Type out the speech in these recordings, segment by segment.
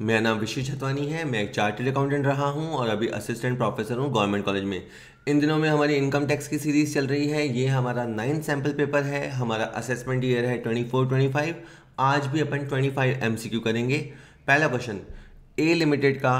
मेरा नाम विशिष्ट हतवानी है मैं एक चार्टेड अकाउंटेंट रहा हूँ और अभी असिस्टेंट प्रोफेसर हूँ गवर्नमेंट कॉलेज में इन दिनों में हमारी इनकम टैक्स की सीरीज़ चल रही है ये हमारा नाइन्थ सैम्पल पेपर है हमारा असेसमेंट ईयर है ट्वेंटी फोर ट्वेंटी फाइव आज भी अपन twenty five M C Q करेंगे पहला क्वेश्चन ए लिमिटेड का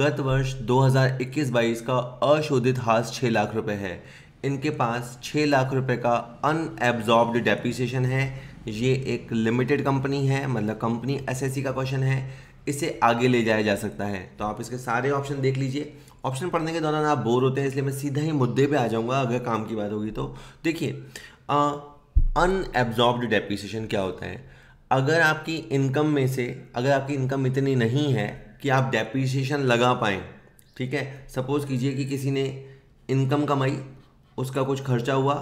गत वर्ष 2021-22 का अशोधित हास छः लाख रुपए है इनके पास छः लाख रुपए का अनएब्जॉर्ब्ड डेप्रिसिएशन है ये एक लिमिटेड कंपनी है मतलब कंपनी एसएससी का क्वेश्चन है इसे आगे ले जाया जा सकता है तो आप इसके सारे ऑप्शन देख लीजिए ऑप्शन पढ़ने के दौरान आप बोर होते हैं इसलिए मैं सीधा ही मुद्दे पे आ जाऊंगा अगर काम की बात होगी तो देखिए अनएब्जॉर्ब डेप्रिसिएशन क्या होता है अगर आपकी इनकम में से अगर आपकी इनकम इतनी नहीं है कि आप डेप्रिसिएशन लगा पाएँ ठीक है सपोज़ कीजिए कि किसी ने इनकम कमाई उसका कुछ खर्चा हुआ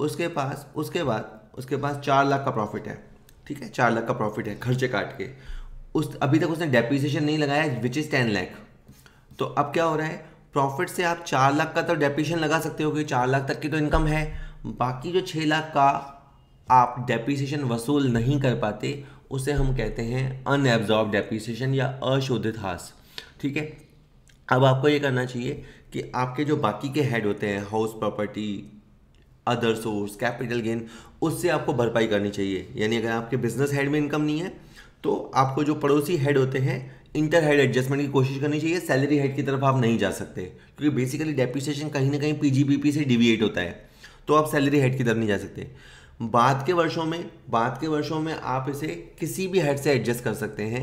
उसके पास उसके बाद उसके पास चार लाख का प्रॉफिट है ठीक है चार लाख का प्रॉफिट है खर्चे काट के उस अभी तक उसने डेप्रिसिएशन नहीं लगाया विच इज़ टेन लैख तो अब क्या हो रहा है प्रॉफिट से आप चार लाख का तो डेप्रिसिएशन लगा सकते हो कि चार लाख तक की तो इनकम है बाकी जो छः लाख का आप डेप्रिसिएशन वसूल नहीं कर पाते उसे हम कहते हैं अनएब्जॉर्ब डेप्रिसिएशन या अशोधित हास ठीक है अब आपको ये करना चाहिए कि आपके जो बाकी के हेड होते हैं house property other source capital gain उससे आपको भरपाई करनी चाहिए यानी अगर आपके बिजनेस हेड में इनकम नहीं है तो आपको जो पड़ोसी हेड होते हैं इंटर हेड एडजस्टमेंट की कोशिश करनी चाहिए सैलरी हेड की तरफ आप नहीं जा सकते क्योंकि बेसिकली डेप्रिसिएशन कहीं ना कहीं पीजीबीपी से डिविएट होता है तो आप सैलरी हेड की तरफ नहीं जा सकते बाद के वर्षों में बाद के वर्षों में आप इसे किसी भी हेड से एडजस्ट कर सकते हैं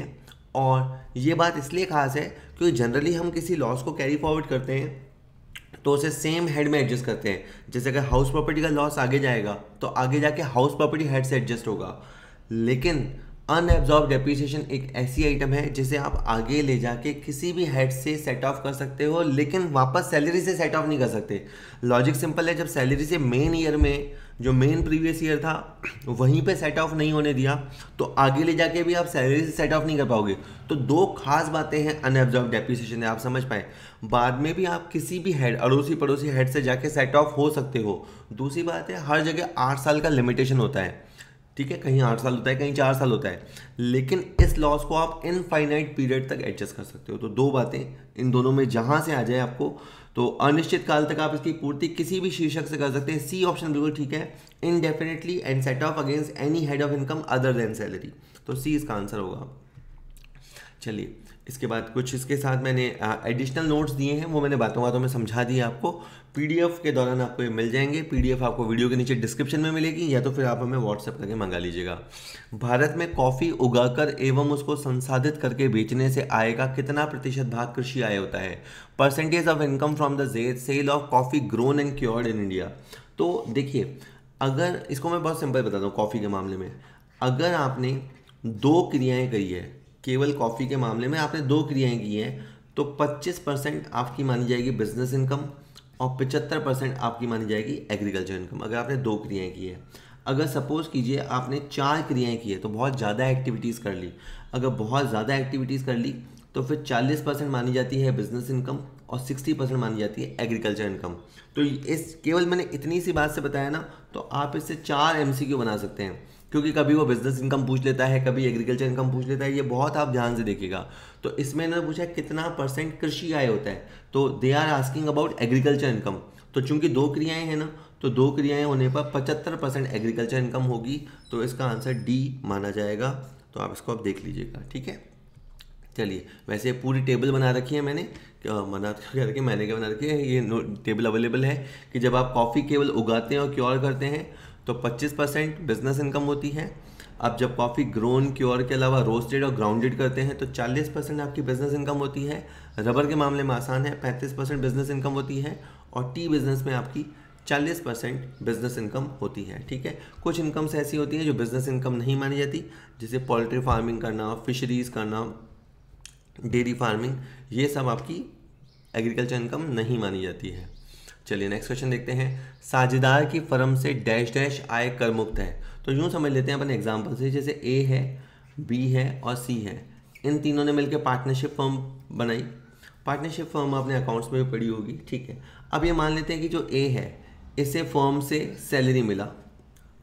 और ये बात इसलिए खास है क्योंकि जनरली हम किसी लॉस को कैरी फॉरवर्ड करते हैं तो उसे सेम हेड में एडजस्ट करते हैं जैसे अगर हाउस प्रॉपर्टी का लॉस आगे जाएगा तो आगे जाके हाउस प्रॉपर्टी हेड से एडजस्ट होगा लेकिन अनएब्जॉर्ब डेप्रिसिएशन एक ऐसी आइटम है जिसे आप आगे ले जाके किसी भी हेड से सेट ऑफ कर सकते हो लेकिन वापस सैलरी से सेट ऑफ नहीं कर सकते लॉजिक सिंपल है जब सैलरी से मेन ईयर में जो मेन प्रीवियस ईयर था वहीं पे सेट ऑफ नहीं होने दिया तो आगे ले जाके भी आप सैलरी से सेट ऑफ नहीं कर पाओगे तो दो खास बातें हैं अनएब्जॉर्ब डेप्रिसिएशन है आप समझ पाए बाद में भी आप किसी भी हेड अड़ोसी पड़ोसी हेड से जाके सेट ऑफ हो सकते हो दूसरी बात है हर जगह आठ साल का लिमिटेशन होता है ठीक है कहीं आठ साल होता है कहीं चार साल होता है लेकिन इस लॉस को आप इनफाइनाइट पीरियड तक एडजस्ट कर सकते हो तो दो बातें इन दोनों में जहां से आ जाए आपको तो अनिश्चित काल तक आप इसकी पूर्ति किसी भी शीर्षक से कर सकते हैं सी ऑप्शन बिल्कुल ठीक है indefinitely and set off against any head of income other than salary तो सी इसका आंसर होगा चलिए इसके बाद कुछ इसके साथ मैंने एडिशनल नोट्स दिए हैं वो मैंने बातों बातों में समझा दिए आपको पीडीएफ के दौरान आपको ये मिल जाएंगे पीडीएफ आपको वीडियो के नीचे डिस्क्रिप्शन में मिलेगी या तो फिर आप हमें व्हाट्सएप करके मंगा लीजिएगा भारत में कॉफ़ी उगाकर एवं उसको संसाधित करके बेचने से आय का कितना प्रतिशत भाग कृषि आय होता है percentage of income from the sale of coffee grown and cured in India तो देखिए अगर इसको मैं बहुत सिंपल बताता हूँ कॉफ़ी के मामले में अगर आपने दो क्रियाएँ करी है केवल कॉफ़ी के मामले में आपने दो क्रियाएं की हैं तो 25 परसेंट आपकी मानी जाएगी बिजनेस इनकम और 75 परसेंट आपकी मानी जाएगी एग्रीकल्चर इनकम अगर आपने दो क्रियाएं की है अगर सपोज़ कीजिए आपने चार क्रियाएं की है तो बहुत ज़्यादा एक्टिविटीज़ कर ली अगर बहुत ज़्यादा एक्टिविटीज़ कर ली तो फिर चालीस परसेंट मानी जाती है बिजनेस इनकम और सिक्सटी परसेंट मानी जाती है एग्रीकल्चर इनकम तो इस केवल मैंने इतनी सी बात से बताया ना तो आप इससे चार एम बना सकते हैं क्योंकि कभी वो बिजनेस इनकम पूछ लेता है कभी एग्रीकल्चर इनकम पूछ लेता है ये बहुत आप ध्यान से देखिएगा तो इसमें इन्होंने पूछा कितना परसेंट कृषि आय होता है तो they are asking about agriculture income तो चूंकि दो क्रियाएं हैं ना तो दो क्रियाएं होने पर पचहत्तर परसेंट एग्रीकल्चर इनकम होगी तो इसका आंसर डी माना जाएगा तो आप इसको आप देख लीजिएगा ठीक है चलिए वैसे पूरी टेबल बना रखी है मैंने बना क्या रखी मैंने क्या बना रखी है ये टेबल अवेलेबल है कि जब आप कॉफ़ी केवल उगाते हैं और क्योर करते हैं तो 25 परसेंट बिजनेस इनकम होती है आप जब कॉफ़ी ग्रोन क्योर के अलावा रोस्टेड और ग्राउंडेड करते हैं तो 40 परसेंट आपकी बिजनेस इनकम होती है रबर के मामले में आसान है 35 परसेंट बिजनेस इनकम होती है और टी बिजनेस में आपकी 40 परसेंट बिजनेस इनकम होती है ठीक है कुछ इनकम्स ऐसी होती हैं जो बिजनेस इनकम नहीं मानी जाती जैसे पोल्ट्री फार्मिंग करना फिशरीज़ करना डेयरी फार्मिंग ये सब आपकी एग्रीकल्चर इनकम नहीं मानी जाती है चलिए नेक्स्ट क्वेश्चन देखते हैं साझेदार की फर्म से डैश डैश आय कर मुक्त है तो यूं समझ लेते हैं अपन एग्जाम्पल से जैसे ए है बी है और सी है इन तीनों ने मिलकर पार्टनरशिप फर्म बनाई पार्टनरशिप फर्म आपने अकाउंट्स में भी पढ़ी होगी ठीक है अब ये मान लेते हैं कि जो ए है इसे फर्म से सैलरी मिला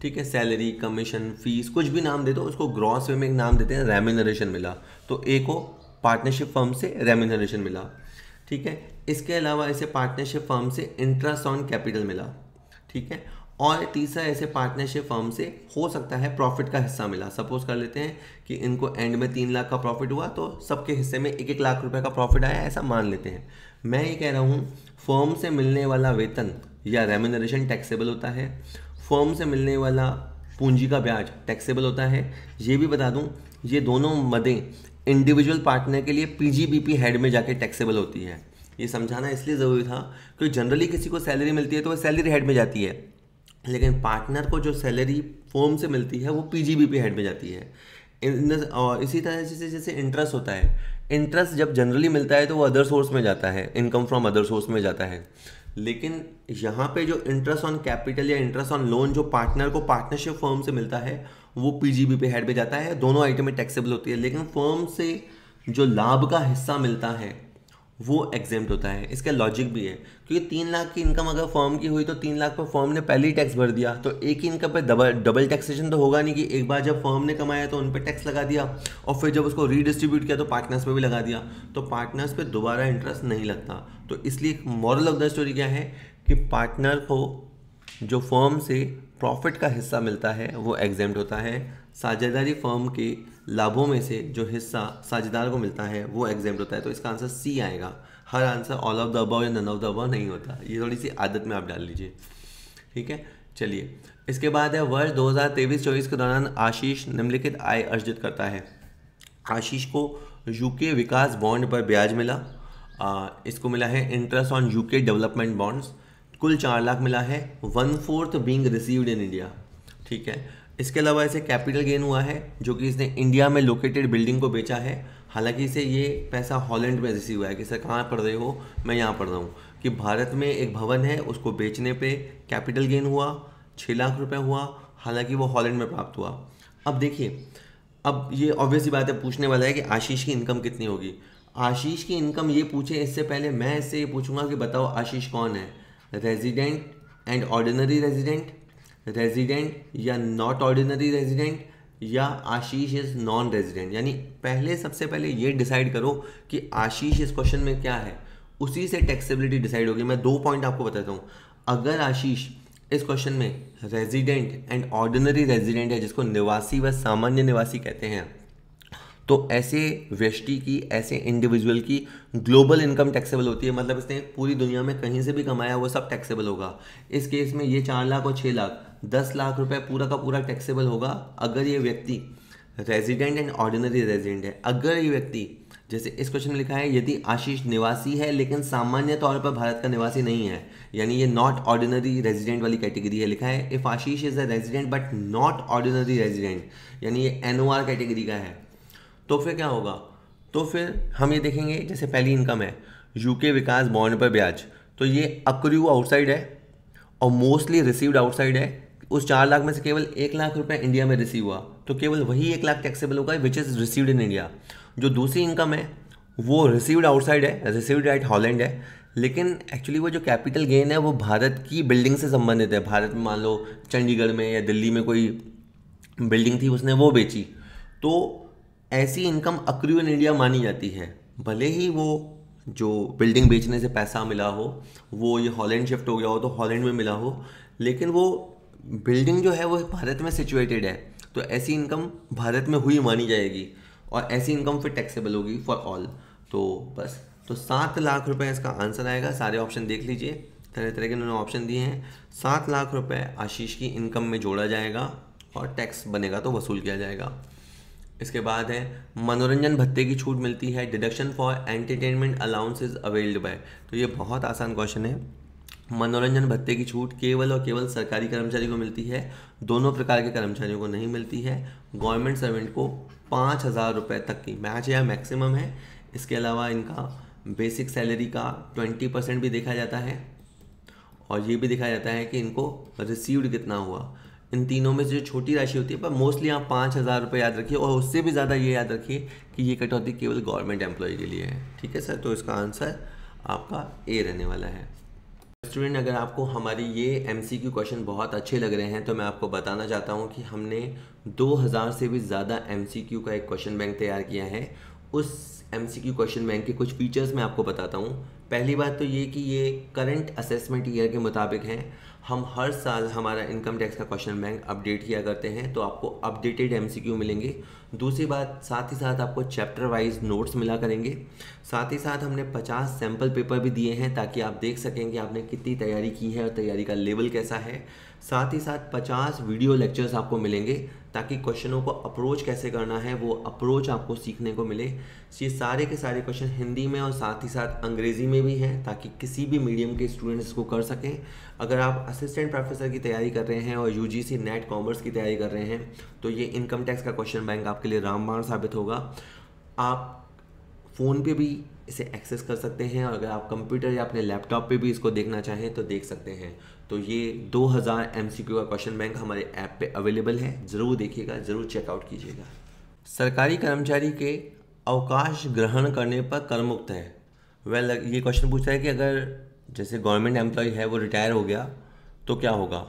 ठीक है सैलरी कमीशन फीस कुछ भी नाम दे दो उसको ग्रॉस वे में एक नाम देते हैं रेमिनरेशन मिला तो ए को पार्टनरशिप फर्म से रेमिनरेशन मिला ठीक है इसके अलावा ऐसे पार्टनरशिप फर्म से इंट्रासाउंड कैपिटल मिला ठीक है और तीसरा ऐसे पार्टनरशिप फर्म से हो सकता है प्रॉफिट का हिस्सा मिला सपोज कर लेते हैं कि इनको एंड में तीन लाख का प्रॉफिट हुआ तो सबके हिस्से में एक एक लाख रुपए का प्रॉफिट आया ऐसा मान लेते हैं मैं ये कह रहा हूँ फर्म से मिलने वाला वेतन या रेमोनरेशन टैक्सेबल होता है फर्म से मिलने वाला पूंजी का ब्याज टैक्सेबल होता है ये भी बता दूँ ये दोनों मदें इंडिविजुअल पार्टनर के लिए पीजीबीपी हेड में जाके टैक्सेबल होती है ये समझाना इसलिए ज़रूरी था क्योंकि जनरली किसी को सैलरी मिलती है तो वो सैलरी हेड में जाती है लेकिन पार्टनर को जो सैलरी फॉर्म से मिलती है वो पीजीबीपी हेड में जाती है और इसी तरह से जैसे इंटरेस्ट होता है इंटरेस्ट जब जनरली मिलता है तो वो अदर सोर्स में जाता है इनकम फ्रॉम अदर सोर्स में जाता है लेकिन यहाँ पे जो इंटरेस्ट ऑन कैपिटल या इंटरेस्ट ऑन लोन जो पार्टनर को पार्टनरशिप फर्म से मिलता है वो पीजीबी पे हेड पे जाता है दोनों आइटमें टैक्सेबल होती है लेकिन फर्म से जो लाभ का हिस्सा मिलता है वो एग्जेम होता है इसका लॉजिक भी है क्योंकि तीन लाख की इनकम अगर फॉर्म की हुई तो तीन लाख पर फॉर्म ने पहले ही टैक्स भर दिया तो एक ही इनकम पर डबल डबल टैक्सेशन तो होगा नहीं कि एक बार जब फॉर्म ने कमाया तो उन पर टैक्स लगा दिया और फिर जब उसको रीडिस्ट्रीब्यूट किया तो पार्टनर्स पर भी लगा दिया तो पार्टनर्स पर दोबारा इंटरेस्ट नहीं लगता तो इसलिए मॉरल ऑफ द स्टोरी क्या है कि पार्टनर को जो फॉर्म से प्रॉफिट का हिस्सा मिलता है वो एग्जेम्ड होता है साझेदारी फर्म के लाभों में से जो हिस्सा साझेदार को मिलता है वो एग्जेम्ड होता है तो इसका आंसर सी आएगा हर answer all of the above या नन ऑफ द अबव नहीं होता ये थोड़ी सी आदत में आप डाल लीजिए ठीक है चलिए इसके बाद है वर्ष 2023-24 के दौरान आशीष निम्नलिखित आय अर्जित करता है आशीष को यूके विकास बॉन्ड पर ब्याज मिला आ, इसको मिला है interest on UK development bonds कुल चार लाख मिला है one fourth being received in India ठीक है इसके अलावा इसे कैपिटल गेन हुआ है जो कि इसने इंडिया में लोकेटेड बिल्डिंग को बेचा है हालांकि इसे ये पैसा हॉलैंड में रिसीव हुआ है कि सर कहाँ पढ़ रहे हो मैं यहाँ पढ़ रहा हूँ कि भारत में एक भवन है उसको बेचने पे कैपिटल गेन हुआ छः लाख रुपए हुआ हालांकि वो हॉलैंड में प्राप्त हुआ अब देखिए अब ये ऑब्वियसली बात है पूछने वाला है कि आशीष की इनकम कितनी होगी आशीष की इनकम ये पूछे इससे पहले मैं इससे ये पूछूंगा कि बताओ आशीष कौन है resident and ordinary resident resident या नॉट ऑर्डिनरी रेजिडेंट या आशीष इज नॉन रेजिडेंट यानी पहले सबसे पहले ये डिसाइड करो कि आशीष इस क्वेश्चन में क्या है उसी से टैक्सेबिलिटी डिसाइड होगी मैं दो पॉइंट आपको बताता हूँ अगर आशीष इस क्वेश्चन में रेजिडेंट एंड ऑर्डिनरी रेजिडेंट है जिसको निवासी व सामान्य निवासी कहते हैं तो ऐसे व्यक्ति की ऐसे इंडिविजुअल की ग्लोबल इनकम टैक्सेबल होती है मतलब इसने पूरी दुनिया में कहीं से भी कमाया वो सब टैक्सेबल होगा इस केस में ये चार लाख और छः लाख दस लाख रुपए पूरा का पूरा टैक्सेबल होगा अगर ये व्यक्ति रेजिडेंट एंड ऑर्डिनरी रेजिडेंट है अगर ये व्यक्ति जैसे इस क्वेश्चन में लिखा है यदि आशीष निवासी है लेकिन सामान्य तौर पर भारत का निवासी नहीं है यानी ये नॉट ऑर्डिनरी रेजिडेंट वाली कैटेगरी है लिखा है if Ashish is a resident but not ordinary resident यानी ये एनओआर कैटेगरी का है तो फिर क्या होगा तो फिर हम ये देखेंगे जैसे पहली इनकम है यूके विकास बॉन्ड पर ब्याज तो ये अक्रू आउटसाइड है और मोस्टली रिसीव्ड आउटसाइड है उस चार लाख में से केवल एक लाख रुपए इंडिया में रिसीव हुआ तो केवल वही एक लाख टैक्सेबल होगा which is received in India जो दूसरी इनकम है वो रिसीव्ड आउटसाइड है रिसीव्ड राइट हॉलैंड है लेकिन एक्चुअली वो जो कैपिटल गेन है वो भारत की बिल्डिंग से संबंधित है भारत में मान लो चंडीगढ़ में या दिल्ली में कोई बिल्डिंग थी उसने वो बेची तो ऐसी इनकम अक्रू इन इंडिया मानी जाती है भले ही वो जो बिल्डिंग बेचने से पैसा मिला हो वो ये हॉलैंड शिफ्ट हो गया हो तो हॉलैंड में मिला हो लेकिन वो बिल्डिंग जो है वो भारत में सिचुएटेड है तो ऐसी इनकम भारत में हुई मानी जाएगी और ऐसी इनकम फिर टैक्सेबल होगी फॉर ऑल तो बस तो सात लाख रुपए इसका आंसर आएगा सारे ऑप्शन देख लीजिए तरह तरह के उन्होंने ऑप्शन दिए हैं सात लाख रुपए आशीष की इनकम में जोड़ा जाएगा और टैक्स बनेगा तो वसूल किया जाएगा इसके बाद है मनोरंजन भत्ते की छूट मिलती है deduction for entertainment allowance is availed by तो ये बहुत आसान क्वेश्चन है मनोरंजन भत्ते की छूट केवल और केवल सरकारी कर्मचारी को मिलती है दोनों प्रकार के कर्मचारियों को नहीं मिलती है गवर्नमेंट सर्वेंट को पाँच हज़ार रुपये तक की मैच या मैक्सिमम है इसके अलावा इनका बेसिक सैलरी का ट्वेंटी परसेंट भी देखा जाता है और ये भी देखा जाता है कि इनको रिसीव्ड कितना हुआ इन तीनों में से जो छोटी राशि होती है पर मोस्टली आप पाँच हज़ार रुपये याद रखिए और उससे भी ज़्यादा ये याद रखिए कि ये कटौती केवल गवर्नमेंट एम्प्लॉय के लिए है ठीक है सर तो इसका आंसर आपका ए रहने वाला है स्टूडेंट अगर आपको हमारी ये एम सी क्यू क्वेश्चन बहुत अच्छे लग रहे हैं तो मैं आपको बताना चाहता हूँ कि हमने हज़ार से भी ज़्यादा एम सी क्यू का एक क्वेश्चन बैंक तैयार किया है उस M C Q question bank के कुछ फीचर्स मैं आपको बताता हूँ पहली बात तो ये कि ये करंट असेसमेंट ईयर के मुताबिक हैं हम हर साल हमारा इनकम टैक्स का क्वेश्चन बैंक अपडेट किया करते हैं तो आपको अपडेटेड एमसीक्यू मिलेंगे दूसरी बात साथ ही साथ आपको चैप्टर वाइज नोट्स मिला करेंगे साथ ही साथ हमने 50 सैम्पल पेपर भी दिए हैं ताकि आप देख सकें कि आपने कितनी तैयारी की है और तैयारी का लेवल कैसा है साथ ही साथ 50 वीडियो लेक्चर्स आपको मिलेंगे ताकि क्वेश्चनों को अप्रोच कैसे करना है वो अप्रोच आपको सीखने को मिले ये सारे के सारे क्वेश्चन हिंदी में और साथ ही साथ अंग्रेज़ी में भी हैं ताकि किसी भी मीडियम के स्टूडेंट्स इसको कर सकें अगर आप असिस्टेंट प्रोफेसर की तैयारी कर रहे हैं और यू जी नेट कॉमर्स की तैयारी कर रहे हैं तो ये इनकम टैक्स का क्वेश्चन बैंक आपके लिए रामबाण साबित होगा आप फ़ोन पे भी इसे एक्सेस कर सकते हैं और अगर आप कंप्यूटर या अपने लैपटॉप पे भी इसको देखना चाहें तो देख सकते हैं तो ये 2000 हज़ार का क्वेश्चन बैंक हमारे ऐप पे अवेलेबल है ज़रूर देखिएगा ज़रूर चेकआउट कीजिएगा सरकारी कर्मचारी के अवकाश ग्रहण करने पर कर मुक्त है वेल well, ये क्वेश्चन पूछता है कि अगर जैसे गवर्नमेंट एम्प्लॉय है वो रिटायर हो गया तो क्या होगा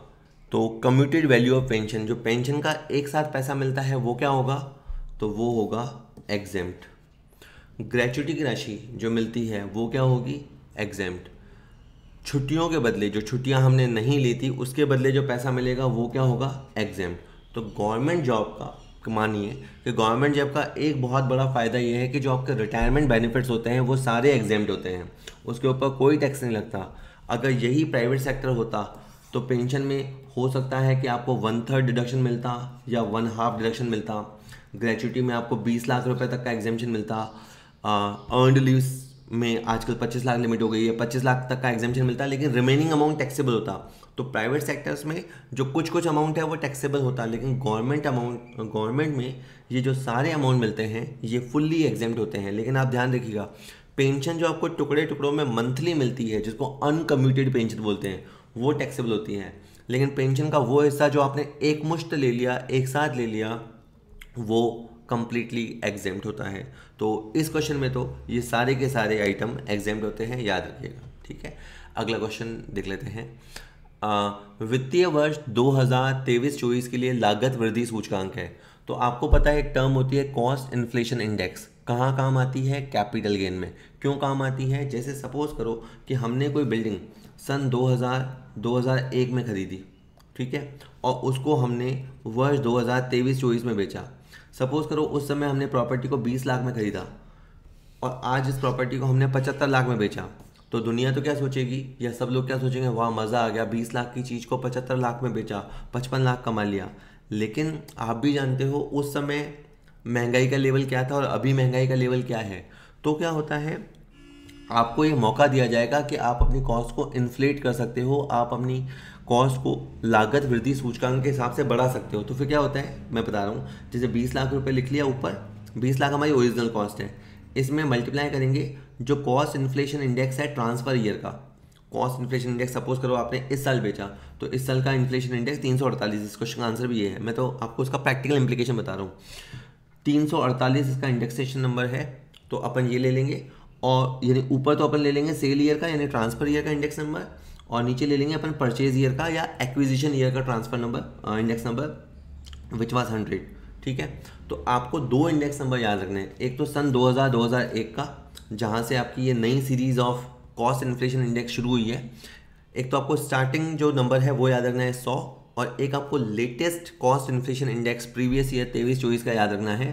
तो कम्यूटेड वैल्यू ऑफ पेंशन जो पेंशन का एक साथ पैसा मिलता है वो क्या होगा तो वो होगा एग्जेम्प्ट ग्रेचुटी की राशि जो मिलती है वो क्या होगी एग्जेम्प्ट छुट्टियों के बदले जो छुट्टियां हमने नहीं ली थी उसके बदले जो पैसा मिलेगा वो क्या होगा एग्जाम तो गवर्नमेंट जॉब का मानिए कि गवर्नमेंट जॉब का एक बहुत बड़ा फ़ायदा यह है कि जो आपके रिटायरमेंट बेनिफिट्स होते हैं वो सारे एग्जाम होते हैं उसके ऊपर कोई टैक्स नहीं लगता अगर यही प्राइवेट सेक्टर होता तो पेंशन में हो सकता है कि आपको वन थर्ड डिडक्शन मिलता या वन हाफ डिडक्शन मिलता ग्रेचुटी में आपको बीस लाख रुपए तक का एग्जामेशन मिलता अर्नड लीव में आजकल 25 लाख लिमिट हो गई है 25 लाख तक का एग्जामेशन मिलता है लेकिन रिमेनिंग अमाउंट टैक्सेबल होता तो प्राइवेट सेक्टर्स में जो कुछ कुछ अमाउंट है वो टैक्सेबल होता है लेकिन गवर्नमेंट अमाउंट गवर्नमेंट में ये जो सारे अमाउंट मिलते हैं ये फुल्ली एग्जेम्ड होते हैं लेकिन आप ध्यान रखिएगा पेंशन जो आपको टुकड़े टुकड़ों में मंथली मिलती है जिसको अनकम्यूटेड पेंशन बोलते हैं वो टैक्सेबल होती है लेकिन पेंशन का वो हिस्सा जो आपने एक मुश्त ले लिया एक साथ ले लिया वो कम्प्लीटली एग्जेम्प्ट होता है तो इस क्वेश्चन में तो ये सारे के सारे आइटम एग्जेम्ड होते हैं याद रखिएगा ठीक है अगला क्वेश्चन देख लेते हैं वित्तीय वर्ष 2023 हजार के लिए लागत वृद्धि सूचकांक है तो आपको पता है एक टर्म होती है कॉस्ट इन्फ्लेशन इंडेक्स कहाँ काम आती है कैपिटल गेन में क्यों काम आती है जैसे सपोज करो कि हमने कोई बिल्डिंग सन 2000 2001 में खरीदी ठीक है और उसको हमने वर्ष 2023 हजार में बेचा सपोज करो उस समय हमने प्रॉपर्टी को बीस लाख में खरीदा और आज इस प्रॉपर्टी को हमने पचहत्तर लाख में बेचा तो दुनिया तो क्या सोचेगी या सब लोग क्या सोचेंगे वाह मज़ा आ गया बीस लाख की चीज़ को पचहत्तर लाख में बेचा पचपन लाख कमा लिया लेकिन आप भी जानते हो उस समय महंगाई का लेवल क्या था और अभी महंगाई का लेवल क्या है तो क्या होता है आपको ये मौका दिया जाएगा कि आप अपनी कॉस्ट को इन्फ्लेट कर सकते हो आप अपनी कॉस्ट को लागत वृद्धि सूचकांक के हिसाब से बढ़ा सकते हो तो फिर क्या होता है मैं बता रहा हूँ जैसे बीस लाख रुपये लिख लिया ऊपर बीस लाख हमारी ओरिजिनल कॉस्ट है इसमें मल्टीप्लाई करेंगे जो कॉस्ट इन्फ्लेशन इंडेक्स है ट्रांसफर ईयर का कॉस्ट इन्फ्लेशन इंडेक्स सपोज करो आपने इस साल बेचा तो इस साल का इन्फ्लेशन इंडेक्स तीन सौ अड़तालीस इस क्वेश्चन का आंसर भी ये है मैं तो आपको इसका प्रैक्टिकल इंप्लीकेशन बता रहा हूँ तीन सौ अड़तालीस इसका इंडेक्सेशन नंबर है तो अपन ये ले लेंगे और यानी ऊपर तो अपन ले लेंगे सेल ईयर का यानी ट्रांसफर ईयर का इंडेक्स नंबर और नीचे ले लेंगे अपन परचेज ईयर का या एक्विजिशन ईयर का transfer number index number which was hundred ठीक है तो आपको दो इंडेक्स नंबर याद रखने हैं एक तो सन 2000 2001 का जहाँ से आपकी ये नई series of cost inflation index शुरू हुई है एक तो आपको स्टार्टिंग जो नंबर है वो याद रखना है सौ और एक आपको latest cost inflation index previous year तेईस चौबीस का याद रखना है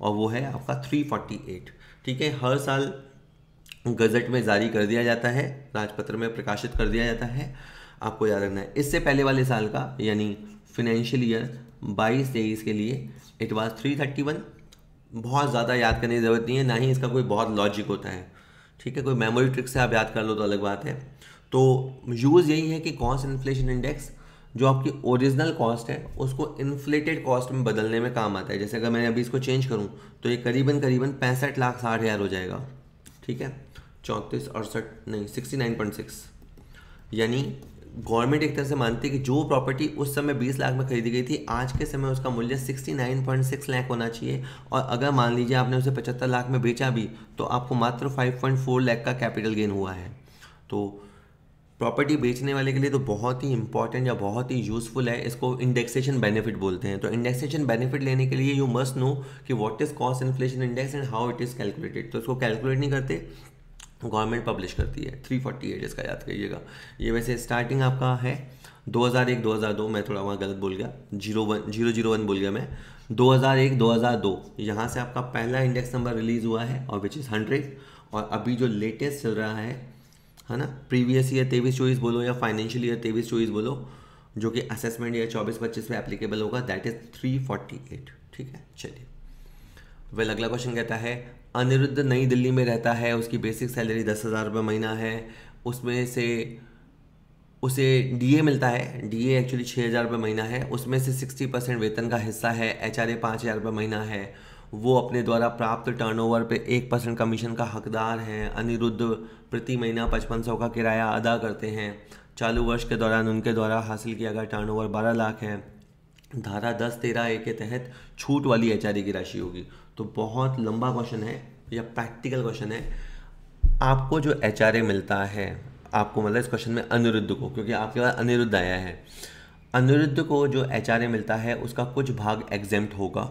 और वो है आपका थ्री फोर्टी एट ठीक है हर साल गज़ट में जारी कर दिया जाता है राजपत्र में प्रकाशित कर दिया जाता है आपको याद रखना है इससे पहले वाले साल का यानी फिनेंशियल ईयर बाईस तेईस के लिए it was three thirty one बहुत ज़्यादा याद करने की ज़रूरत नहीं है ना ही इसका कोई बहुत लॉजिक होता है ठीक है कोई मेमोरी ट्रिक से आप याद कर लो तो अलग बात है तो यूज़ यही है कि कॉस्ट इन्फ्लेशन इंडेक्स जो आपकी ओरिजिनल कॉस्ट है उसको इन्फ्लेटेड कॉस्ट में बदलने में काम आता है जैसे अगर मैंने अभी इसको चेंज करूँ तो ये करीबन करीबन पैंसठ लाख साठ हज़ार हो जाएगा ठीक है चौंतीस अड़सठ नहीं सिक्सटी नाइन पॉइंट सिक्स यानी गवर्नमेंट एक तरह से मानती है कि जो प्रॉपर्टी उस समय 20 लाख में खरीदी गई थी आज के समय उसका मूल्य 69.6 लाख होना चाहिए और अगर मान लीजिए आपने उसे 75 लाख में बेचा भी तो आपको मात्र 5.4 लाख का कैपिटल गेन हुआ है तो प्रॉपर्टी बेचने वाले के लिए तो बहुत ही इंपॉर्टेंट या बहुत ही यूज़फुल है इसको इंडेक्सेशन बेनिफिट बोलते हैं तो इंडेक्सेशन बेनिफिट लेने के लिए यू मस्ट नो कि what is cost inflation index and how it is calculated तो इसको कैलकुलेट नहीं करते गवर्नमेंट पब्लिश करती है थ्री फोर्टी एट इसका याद करिएगा ये वैसे स्टार्टिंग आपका है 2001 2002 मैं थोड़ा वहाँ गलत बोल गया zero one zero zero one बोल गया मैं 2001 2002 यहाँ से आपका पहला इंडेक्स नंबर रिलीज़ हुआ है और विच इज़ हंड्रेड और अभी जो लेटेस्ट चल रहा है है ना प्रीवियस ईयर तेईस चौबीस बोलो या फाइनेंशियल ईयर तेईस चौबीस बोलो जो कि असेसमेंट ईयर चौबीस पच्चीस में एप्लीकेबल होगा that is three forty eight ठीक है चलिए वेल अगला क्वेश्चन कहता है अनिरुद्ध नई दिल्ली में रहता है उसकी बेसिक सैलरी दस हज़ार रुपये महीना है उसमें से उसे डीए मिलता है डीए एक्चुअली छः हज़ार रुपये महीना है उसमें से सिक्सटी परसेंट वेतन का हिस्सा है एच आर ए पाँच हज़ार रुपये महीना है वो अपने द्वारा प्राप्त टर्नओवर पे एक परसेंट कमीशन का हकदार हैं अनिरुद्ध प्रति महीना पचपन सौ का किराया अदा करते हैं चालू वर्ष के दौरान उनके द्वारा हासिल किया गया टर्न ओवर बारह लाख है धारा दस तेरह ए के तहत छूट वाली एच की राशि होगी तो बहुत लंबा क्वेश्चन है या प्रैक्टिकल क्वेश्चन है आपको जो एच मिलता है आपको मतलब इस क्वेश्चन में अनिरुद्ध को क्योंकि आपके पास अनिरुद्ध आया है अनिरुद्ध को जो एच मिलता है उसका कुछ भाग एग्जेम्प्ट होगा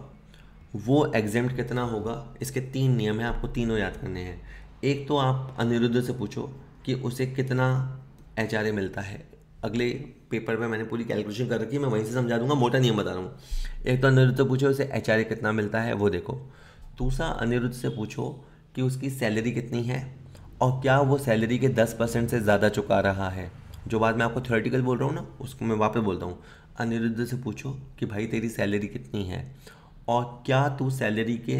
वो एग्जाम कितना होगा इसके तीन नियम हैं आपको तीनों याद करने हैं एक तो आप अनिरुद्ध से पूछो कि उसे कितना एच मिलता है अगले पेपर में मैंने पूरी कैलकुलेशन कर रखी है मैं वहीं से समझा दूंगा मोटा नियम बता रहा हूँ एक तो अनिरुद्ध से पूछो उसे एच कितना मिलता है वो देखो दूसरा अनिरुद्ध से पूछो कि उसकी सैलरी कितनी है और क्या वो सैलरी के दस परसेंट से ज़्यादा चुका रहा है जो बात मैं आपको थ्योरेटिकल बोल रहा हूँ ना उसको मैं वापस बोलता हूँ अनिरुद्ध से पूछो कि भाई तेरी सैलरी कितनी है और क्या तू सैलरी के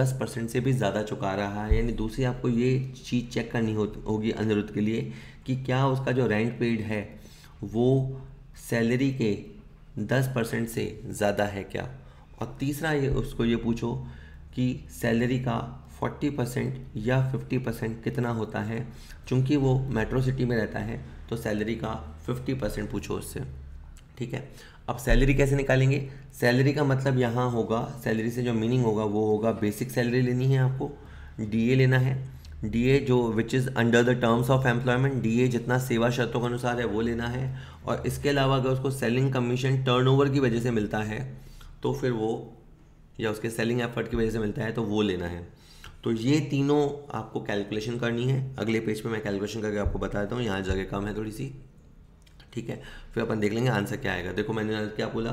दस परसेंट से भी ज़्यादा चुका रहा है यानी दूसरी आपको ये चीज़ चेक करनी हो, होगी अनिरुद्ध के लिए कि क्या उसका जो रेंट पेड है वो सैलरी के दस परसेंट से ज़्यादा है क्या और तीसरा ये उसको ये पूछो कि सैलरी का फोर्टी परसेंट या फिफ्टी परसेंट कितना होता है चूँकि वो मेट्रो सिटी में रहता है तो सैलरी का फिफ्टी परसेंट पूछो उससे ठीक है अब सैलरी कैसे निकालेंगे सैलरी का मतलब यहाँ होगा सैलरी से जो मीनिंग होगा वो होगा बेसिक सैलरी लेनी है आपको डीए लेना है डीए जो which is under the terms of employment DA जितना सेवा शर्तों के अनुसार है वो लेना है और इसके अलावा अगर उसको सेलिंग कमीशन टर्नओवर की वजह से मिलता है तो फिर वो या उसके सेलिंग एफर्ट की वजह से मिलता है तो वो लेना है तो ये तीनों आपको कैलकुलेशन करनी है अगले पेज पे मैं कैलकुलेशन करके आपको बता देता हूँ यहाँ जगह कम है थोड़ी सी ठीक है फिर अपन देख लेंगे आंसर क्या आएगा देखो मैंने क्या बोला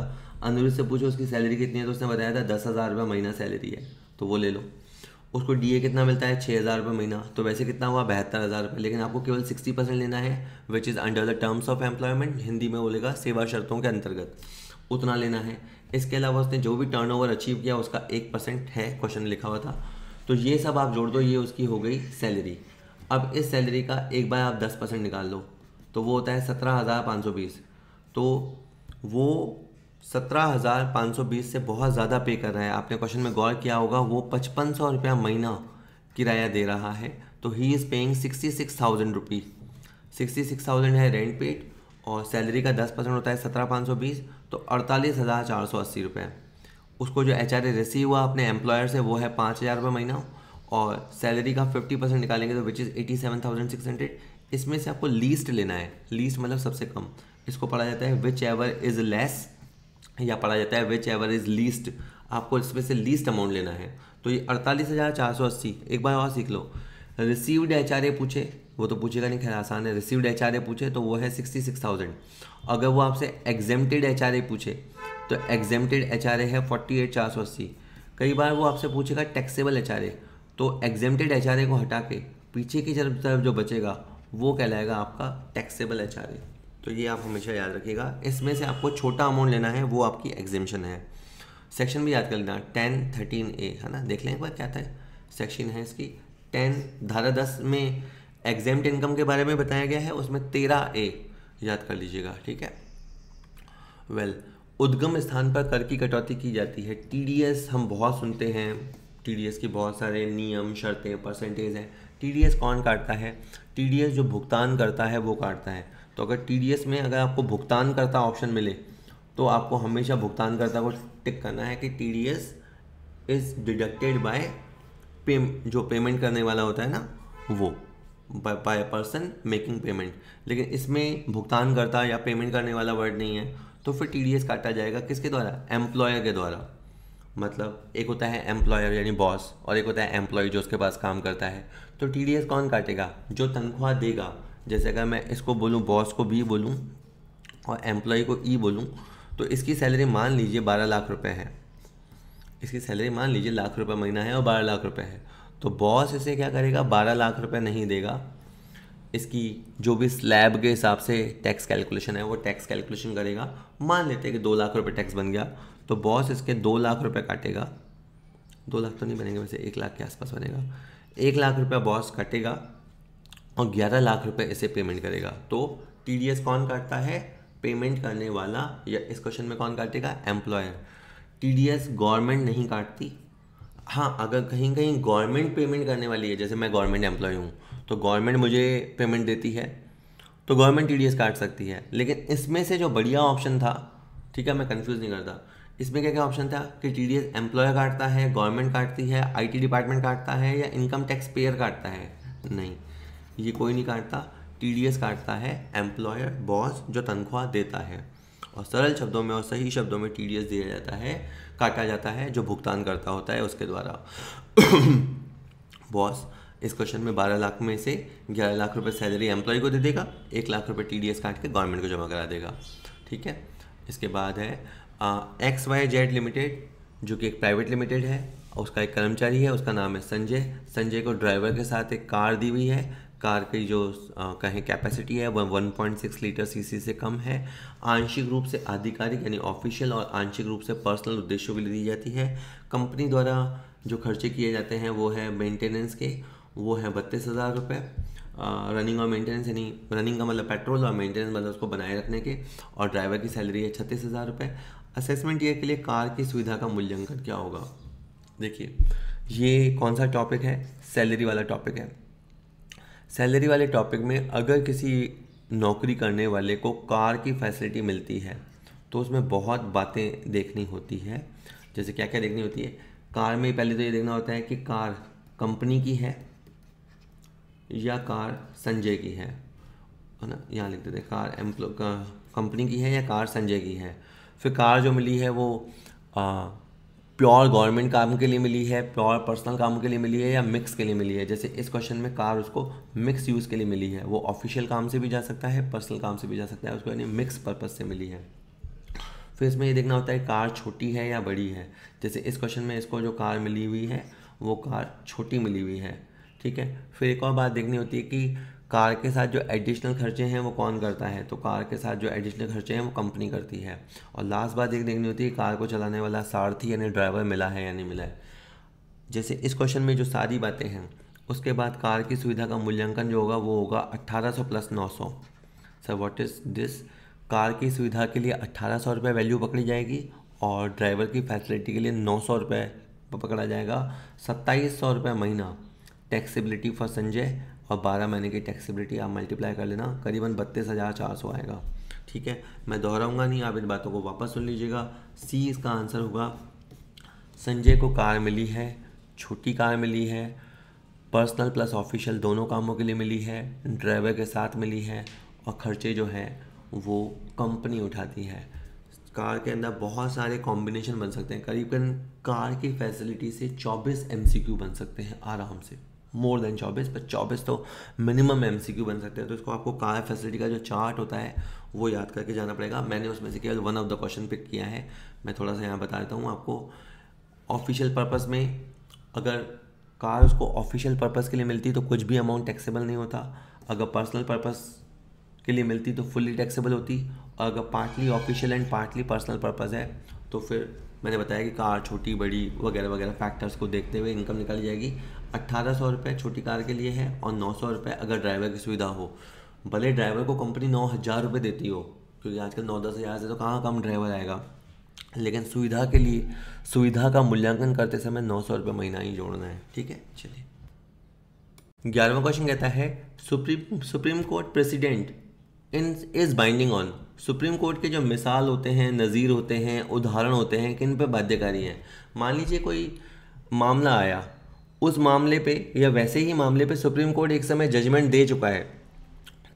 अनुरुद्ध से पूछो उसकी सैलरी कितनी है तो उसने बताया था दस हज़ार रुपये महीना सैलरी है तो वो ले लो उसको डीए कितना मिलता है छः हज़ार रुपये महीना तो वैसे कितना हुआ बहत्तर हज़ार रुपये लेकिन आपको केवल सिक्सटी परसेंट लेना है which is under the terms of employment Hindi में बोलेगा सेवा शर्तों के अंतर्गत उतना लेना है इसके अलावा उसने जो भी ओवर अचीव किया उसका एक परसेंट है क्वेश्चन लिखा हुआ था तो ये सब आप जोड़ दो ये उसकी हो गई सैलरी अब इस सैलरी का एक बार आप दस परसेंट निकाल लो तो वो होता है सत्रह हज़ार पाँच सौ बीस तो वो सत्रह हज़ार पाँच सौ बीस से बहुत ज़्यादा पे कर रहा है आपने क्वेश्चन में गौर किया होगा वो पचपन सौ रुपया महीना किराया दे रहा है तो he is paying sixty six thousand rupee sixty six thousand है रेंट पेड और सैलरी का दस परसेंट होता है सत्रह पाँच सौ बीस तो अड़तालीस हज़ार चार सौ अस्सी रुपये उसको जो एच आर ए रिसीव हुआ अपने एम्प्लॉयर से वो है पाँच हज़ार रुपये महीना और सैलरी का फिफ्टी परसेंट निकालेंगे तो which is eighty seven thousand six hundred इसमें से आपको लीस्ट लेना है लीस्ट मतलब सबसे कम इसको पढ़ा जाता है विच एवर इज़ लेस या पढ़ा जाता है विच एवर इज़ लीस्ट आपको इसमें से लीस्ट अमाउंट लेना है तो ये अड़तालीस हज़ार चार सौ अस्सी एक बार और सीख लो रिसीव्ड एच आर ए पूछे वो तो पूछेगा नहीं खैर आसान है रिसीव्ड एच आर ए पूछे तो वो है सिक्सटी सिक्स थाउजेंड अगर वो आपसे एग्जेम्प्टेड एच आर ए पूछे तो एग्जेम्प्टेड एच आर ए है फोर्टी एट चार सौ अस्सी कई बार वो आपसे पूछेगा टैक्सेबल एच आर ए तो एग्जेम्प्टेड एच आर ए को हटा के पीछे की तरफ जो बचेगा वो कहलाएगा आपका टैक्सेबल एच तो ये आप हमेशा याद रखिएगा इसमें से आपको छोटा अमाउंट लेना है वो आपकी एग्जिमशन है सेक्शन भी याद कर लेना टेन थर्टीन ए है ना देख लें एक बार क्या था सेक्शन है इसकी टेन धारा दस में एग्जाम इनकम के बारे में बताया गया है उसमें तेरह ए याद कर लीजिएगा ठीक है वेल well, उद्गम स्थान पर कर की कटौती की जाती है टीडीएस हम बहुत सुनते हैं टीडीएस के बहुत सारे नियम शर्तें परसेंटेज हैं टी कौन काटता है टी जो भुगतान करता है वो काटता है तो अगर टी में अगर आपको भुगतान करता ऑप्शन मिले तो आपको हमेशा भुगतान करता को टिक करना है कि T D S is deducted by जो पेमेंट करने वाला होता है ना वो बाय पर्सन मेकिंग पेमेंट लेकिन इसमें भुगतान करता या पेमेंट करने वाला वर्ड नहीं है तो फिर टी डी एस काटा जाएगा किसके द्वारा एम्प्लॉयर के द्वारा मतलब एक होता है एम्प्लॉयर यानी बॉस और एक होता है एम्प्लॉय जो उसके पास काम करता है तो टी कौन काटेगा जो तनख्वाह देगा जैसे अगर मैं इसको बोलूँ बॉस को बी बोलूँ और एम्प्लॉय को ई e बोलूँ तो इसकी सैलरी मान लीजिए बारह लाख रुपये है इसकी सैलरी मान लीजिए लाख रुपये महीना है और बारह लाख रुपये है तो बॉस इसे क्या करेगा बारह लाख रुपये नहीं देगा इसकी जो भी स्लैब के हिसाब से टैक्स कैलकुलेशन है वो टैक्स कैलकुलेशन करेगा मान लेते हैं कि दो लाख रुपए टैक्स बन गया तो बॉस इसके दो लाख रुपए काटेगा दो लाख तो नहीं बनेंगे वैसे एक लाख के आसपास बनेगा एक लाख रुपया बॉस काटेगा और ग्यारह लाख रुपये इसे पेमेंट करेगा तो टी कौन काटता है पेमेंट करने वाला या इस क्वेश्चन में कौन काटेगा एम्प्लॉयर टी गवर्नमेंट नहीं काटती हाँ अगर कहीं कहीं गवर्नमेंट पेमेंट करने वाली है जैसे मैं गवर्नमेंट एम्प्लॉय हूँ तो गवर्नमेंट मुझे पेमेंट देती है तो गवर्नमेंट टी काट सकती है लेकिन इसमें से जो बढ़िया ऑप्शन था ठीक है मैं कंफ्यूज नहीं करता इसमें क्या क्या ऑप्शन था कि टी डी एस एम्प्लॉय काटता है गवर्नमेंट काटती है आईटी डिपार्टमेंट काटता है या इनकम टैक्स पेयर काटता है नहीं ये कोई नहीं काटता टी डी एस काटता है एम्प्लॉयर बॉस जो तनख्वाह देता है और सरल शब्दों में और सही शब्दों में टी डी एस दिया जाता है काटा जाता है जो भुगतान करता होता है उसके द्वारा बॉस इस क्वेश्चन में 12 लाख में से 11 लाख रुपए सैलरी एम्प्लॉय को दे देगा एक लाख रुपए टी काट के गवर्नमेंट को जमा करा देगा ठीक है इसके बाद है एक्स वाई जेड लिमिटेड जो कि एक प्राइवेट लिमिटेड है उसका एक कर्मचारी है उसका नाम है संजय संजय को ड्राइवर के साथ एक कार दी हुई है कार की जो आ, कहें कैपेसिटी है वह 1.6 लीटर सीसी से कम है आंशिक रूप से आधिकारिक यानी ऑफिशियल और आंशिक रूप से पर्सनल उद्देश्यों के लिए दी जाती है कंपनी द्वारा जो खर्चे किए जाते हैं वो है मेंटेनेंस के वो है बत्तीस हज़ार रुपये रनिंग और मेंटेनेंस यानी रनिंग का मतलब पेट्रोल और मेंटेनेंस मतलब उसको बनाए रखने के और ड्राइवर की सैलरी है छत्तीस हज़ार रुपये असेसमेंट ईयर के लिए कार की सुविधा का मूल्यांकन क्या होगा देखिए ये कौन सा टॉपिक है सैलरी वाला टॉपिक है सैलरी वाले टॉपिक में अगर किसी नौकरी करने वाले को कार की फैसिलिटी मिलती है तो उसमें बहुत बातें देखनी होती है जैसे क्या क्या देखनी होती है कार में पहले तो ये देखना होता है कि कार कंपनी की है या कार संजय की है है ना यहाँ लिखते थे कार एम्प्लो कंपनी की है या कार संजय की है फिर कार जो मिली है वो प्योर गवर्नमेंट काम के लिए मिली है प्योर पर्सनल काम के लिए मिली है या मिक्स के लिए मिली है जैसे इस क्वेश्चन में कार उसको मिक्स यूज़ के लिए मिली है वो ऑफिशियल काम से भी जा सकता है पर्सनल काम से भी जा सकता है उसको यानी मिक्स पर्पज़ से मिली है फिर इसमें ये देखना होता है कार छोटी है या बड़ी है जैसे इस क्वेश्चन में इसको जो कार मिली हुई है वो कार छोटी मिली हुई है ठीक है फिर एक और बात देखनी होती है कि कार के साथ जो एडिशनल खर्चे हैं वो कौन करता है तो कार के साथ जो एडिशनल खर्चे हैं वो कंपनी करती है और लास्ट बात एक देखनी होती है कार को चलाने वाला सारथी यानी ड्राइवर मिला है या नहीं मिला है जैसे इस क्वेश्चन में जो सारी बातें हैं उसके बाद कार की सुविधा का मूल्यांकन जो होगा वो होगा अट्ठारह प्लस नौ sir what is this car की सुविधा के लिए अट्ठारह सौ रुपये वैल्यू पकड़ी जाएगी और ड्राइवर की फैसिलिटी के लिए नौ सौ रुपये पकड़ा जाएगा सत्ताईस सौ रुपये महीना टैक्सीबिलिटी फॉर संजय और बारह महीने की टैक्सीबिलिटी आप मल्टीप्लाई कर लेना करीबन बत्तीस हज़ार चार सौ आएगा ठीक है मैं दोहराऊंगा नहीं आप इन बातों को वापस सुन लीजिएगा सी इसका आंसर होगा संजय को कार मिली है छोटी कार मिली है पर्सनल प्लस ऑफिशियल दोनों कामों के लिए मिली है ड्राइवर के साथ मिली है और खर्चे जो हैं वो कंपनी उठाती है कार के अंदर बहुत सारे कॉम्बिनेशन बन सकते हैं करीबन कार की फैसिलिटी से 24 एम बन सकते हैं आराम से मोर देन चौबीस पर चौबीस तो मिनिमम एम बन सकते हैं तो इसको आपको कार फैसिलिटी का जो चार्ट होता है वो याद करके जाना पड़ेगा मैंने उसमें से केवल one of the question pick किया है मैं थोड़ा सा यहाँ बता देता हूँ आपको ऑफिशियल पर्पज़ में अगर कार उसको ऑफिशियल पर्पज़ के लिए मिलती तो कुछ भी अमाउंट टैक्सेबल नहीं होता अगर पर्सनल पर्पज़ के लिए मिलती तो फुल्ली टैक्सेबल होती और अगर partly official and partly personal purpose है तो फिर मैंने बताया कि कार छोटी बड़ी वगैरह वगैरह फैक्टर्स को देखते हुए इनकम निकाली जाएगी अट्ठारह सौ रुपये छोटी कार के लिए है और नौ सौ रुपये अगर ड्राइवर की सुविधा हो भले ड्राइवर को कंपनी नौ हज़ार रुपये देती हो क्योंकि आजकल नौ दस हज़ार से तो कहाँ कम ड्राइवर आएगा लेकिन सुविधा के लिए सुविधा का मूल्यांकन करते समय नौ सौ रुपये महीना ही जोड़ना है ठीक है चलिए ग्यारहवा क्वेश्चन कहता है supreme supreme court precedent in is binding on supreme court के जो मिसाल होते हैं नज़ीर होते हैं उदाहरण होते हैं किन पे बाध्यकारी हैं मान लीजिए कोई मामला आया उस मामले पे या वैसे ही मामले पे सुप्रीम कोर्ट एक समय जजमेंट दे चुका है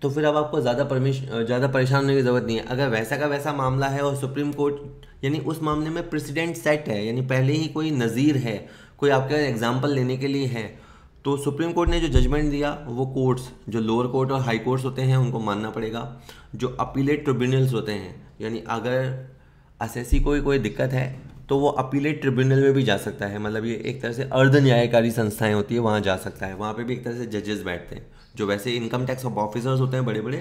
तो फिर अब आपको ज़्यादा परमिश ज़्यादा परेशान होने की ज़रूरत नहीं है अगर वैसा का वैसा मामला है और सुप्रीम कोर्ट यानी उस मामले में प्रेसिडेंट सेट है यानी पहले ही कोई नज़ीर है कोई आपके एग्जाम्पल लेने के लिए है तो सुप्रीम कोर्ट ने जो जजमेंट दिया वो कोर्ट्स जो लोअर कोर्ट और हाई कोर्ट्स होते हैं उनको मानना पड़ेगा जो अपीलेट ट्रिब्यूनल्स होते हैं यानी अगर एस को कोई दिक्कत है तो वो अपीलेट ट्रिब्यूनल में भी जा सकता है मतलब ये एक तरह से अर्ध न्यायकारी संस्थाएं होती है वहाँ जा सकता है वहाँ पे भी एक तरह से जजेस बैठते हैं जो वैसे इनकम टैक्स ऑफिसर्स होते हैं बड़े बड़े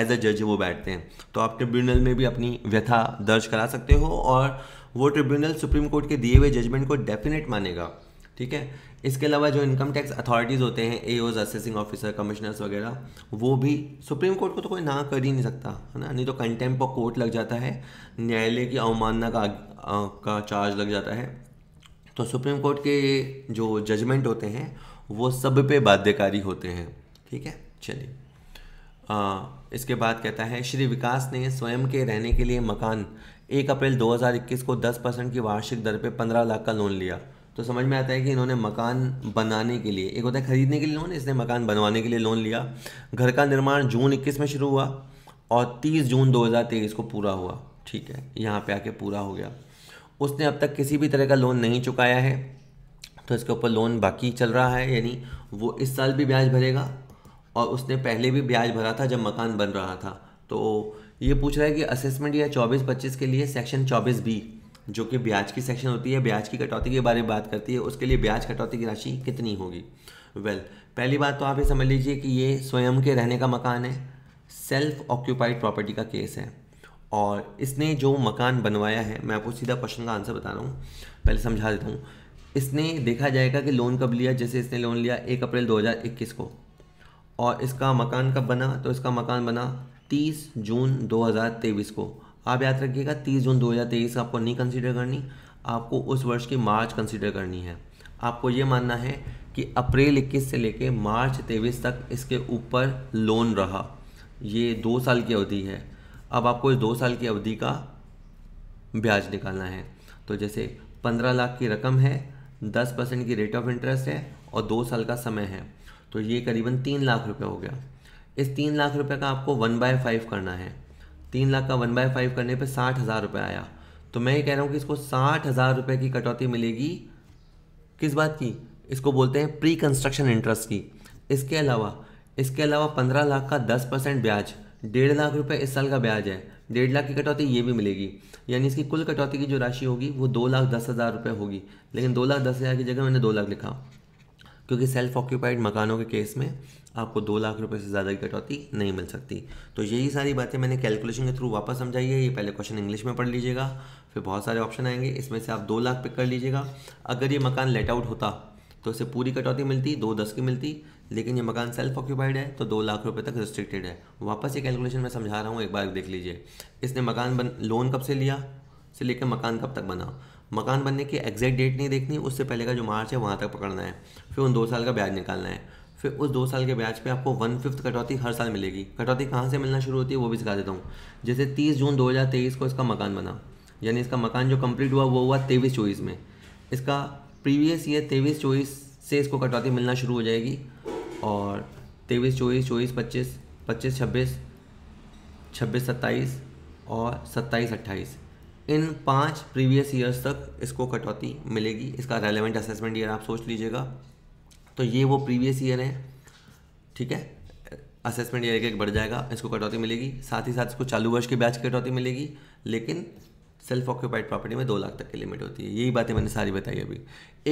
एज अ जज वो बैठते हैं तो आप ट्रिब्यूनल में भी अपनी व्यथा दर्ज करा सकते हो और वो ट्रिब्यूनल सुप्रीम कोर्ट के दिए हुए जजमेंट को डेफिनेट मानेगा ठीक है इसके अलावा जो इनकम टैक्स अथॉरिटीज़ होते हैं ए ओज असेसिंग ऑफिसर कमिश्नर्स वगैरह वो भी सुप्रीम कोर्ट को तो कोई ना कर ही नहीं सकता है ना नहीं तो कंटेम्प पर कोर्ट लग जाता है न्यायालय की अवमानना का आ, का चार्ज लग जाता है तो सुप्रीम कोर्ट के जो जजमेंट होते हैं वो सब पे बाध्यकारी होते हैं ठीक है चलिए इसके बाद कहता है श्री विकास ने स्वयं के रहने के लिए मकान एक अप्रैल 2021 को 10 परसेंट की वार्षिक दर पे 15 लाख का लोन लिया तो समझ में आता है कि इन्होंने मकान बनाने के लिए एक होता है ख़रीदने के लिए लोन इसने मकान बनवाने के लिए लोन लिया घर का निर्माण जून इक्कीस में शुरू हुआ और तीस जून 2023 को पूरा हुआ ठीक है यहाँ पे आके पूरा हो गया उसने अब तक किसी भी तरह का लोन नहीं चुकाया है तो इसके ऊपर लोन बाकी चल रहा है यानी वो इस साल भी ब्याज भरेगा और उसने पहले भी ब्याज भरा था जब मकान बन रहा था तो ये पूछ रहा है कि असेसमेंट या चौबीस पच्चीस के लिए सेक्शन चौबीस बी जो कि ब्याज की सेक्शन होती है ब्याज की कटौती के बारे में बात करती है उसके लिए ब्याज कटौती की राशि कितनी होगी वेल well, पहली बात तो आप ये समझ लीजिए कि ये स्वयं के रहने का मकान है सेल्फ ऑक्यूपाइड प्रॉपर्टी का केस है और इसने जो मकान बनवाया है मैं आपको सीधा क्वेश्चन का आंसर बता रहा हूँ पहले समझा देता हूँ इसने देखा जाएगा कि लोन कब लिया जैसे इसने लोन लिया एक अप्रैल 2021 को और इसका मकान कब बना तो इसका मकान बना 30 जून 2023 को आप याद रखिएगा तीस जून 2023 आपको नहीं कंसिडर करनी आपको उस वर्ष की मार्च कंसिडर करनी है आपको ये मानना है कि अप्रैल 21 से लेकर मार्च तेईस तक इसके ऊपर लोन रहा ये दो साल की अवधि है अब आपको इस दो साल की अवधि का ब्याज निकालना है तो जैसे पंद्रह लाख की रकम है दस परसेंट की रेट ऑफ इंटरेस्ट है और दो साल का समय है तो ये करीबन तीन लाख रुपये हो गया इस तीन लाख रुपये का आपको वन बाय फाइव करना है तीन लाख का वन बाय फाइव करने पे साठ हज़ार रुपये आया तो मैं ये कह रहा हूँ कि इसको साठ हज़ार रुपये की कटौती मिलेगी किस बात की इसको बोलते हैं प्री कंस्ट्रक्शन इंटरेस्ट की इसके अलावा इसके अलावा पंद्रह लाख का दस परसेंट ब्याज डेढ़ लाख रुपये इस साल का ब्याज है डेढ़ लाख की कटौती ये भी मिलेगी यानी इसकी कुल कटौती की जो राशि होगी वो दो लाख दस हज़ार रुपये होगी लेकिन दो लाख दस हज़ार की जगह मैंने दो लाख लिखा क्योंकि सेल्फ ऑक्यूपाइड मकानों के केस में आपको दो लाख रुपए से ज़्यादा की कटौती नहीं मिल सकती तो यही सारी बातें मैंने कैलकुलेशन के थ्रू वापस समझाई है ये पहले क्वेश्चन इंग्लिश में पढ़ लीजिएगा फिर बहुत सारे ऑप्शन आएंगे इसमें से आप दो लाख पिक कर लीजिएगा अगर ये मकान लेट आउट होता तो इसे पूरी कटौती मिलती दो दस की मिलती लेकिन ये मकान सेल्फ ऑक्यूपाइड है तो दो लाख रुपये तक रिस्ट्रिक्टेड है वापस ये कैलकुलेशन मैं समझा रहा हूँ एक बार देख लीजिए इसने मकान बन लोन कब से लिया से लेकर मकान कब तक बना मकान बनने की एग्जैक्ट डेट नहीं देखनी उससे पहले का जो मार्च है वहाँ तक पकड़ना है फिर उन दो साल का ब्याज निकालना है फिर उस दो साल के ब्याज पे आपको वन फिफ्थ कटौती हर साल मिलेगी कटौती कहाँ से मिलना शुरू होती है वो भी सिखा देता हूँ जैसे तीस जून 2023 को इसका मकान बना यानी इसका मकान जो कंप्लीट हुआ वो हुआ तेईस चौबीस में इसका प्रीवियस ईयर तेईस चौबीस से इसको कटौती मिलना शुरू हो जाएगी और तेईस चौबीस चौबीस पच्चीस पच्चीस छब्बीस छब्बीस सत्ताईस और सत्ताईस अट्ठाईस इन पाँच प्रीवियस ईयर्स तक इसको कटौती मिलेगी इसका रेलिवेंट असेसमेंट ईयर आप सोच लीजिएगा तो ये वो प्रीवियस ईयर है ठीक है असेसमेंट ईयर एक एक बढ़ जाएगा इसको कटौती मिलेगी साथ ही साथ इसको चालू वर्ष के ब्याज की कटौती मिलेगी लेकिन सेल्फ ऑक्यूपाइड प्रॉपर्टी में दो लाख तक की लिमिट होती है यही बातें मैंने सारी बताई अभी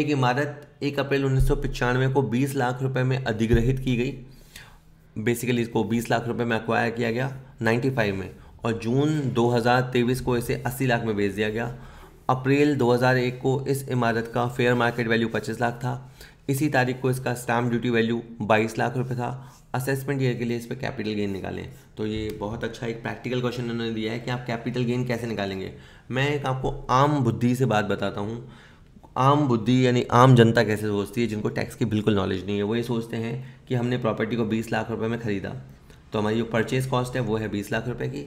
एक इमारत एक अप्रैल उन्नीस को बीस लाख रुपये में अधिग्रहित की गई बेसिकली इसको बीस लाख रुपये में अक्वायर किया गया नाइन्टी में और जून 2023 को इसे 80 लाख में बेच दिया गया अप्रैल 2001 को इस इमारत का फेयर मार्केट वैल्यू 25 लाख था इसी तारीख को इसका स्टाम्प ड्यूटी वैल्यू 22 लाख रुपए था असेसमेंट ईयर के लिए इस पर कैपिटल गेन निकालें तो ये बहुत अच्छा एक प्रैक्टिकल क्वेश्चन उन्होंने दिया है कि आप कैपिटल गेन कैसे निकालेंगे मैं एक आपको आम बुद्धि से बात बताता हूँ आम बुद्धि यानी आम जनता कैसे सोचती है जिनको टैक्स की बिल्कुल नॉलेज नहीं है वो ये सोचते हैं कि हमने प्रॉपर्टी को बीस लाख रुपये में ख़रीदा तो हमारी जो परचेज़ कॉस्ट है वो है बीस लाख रुपये की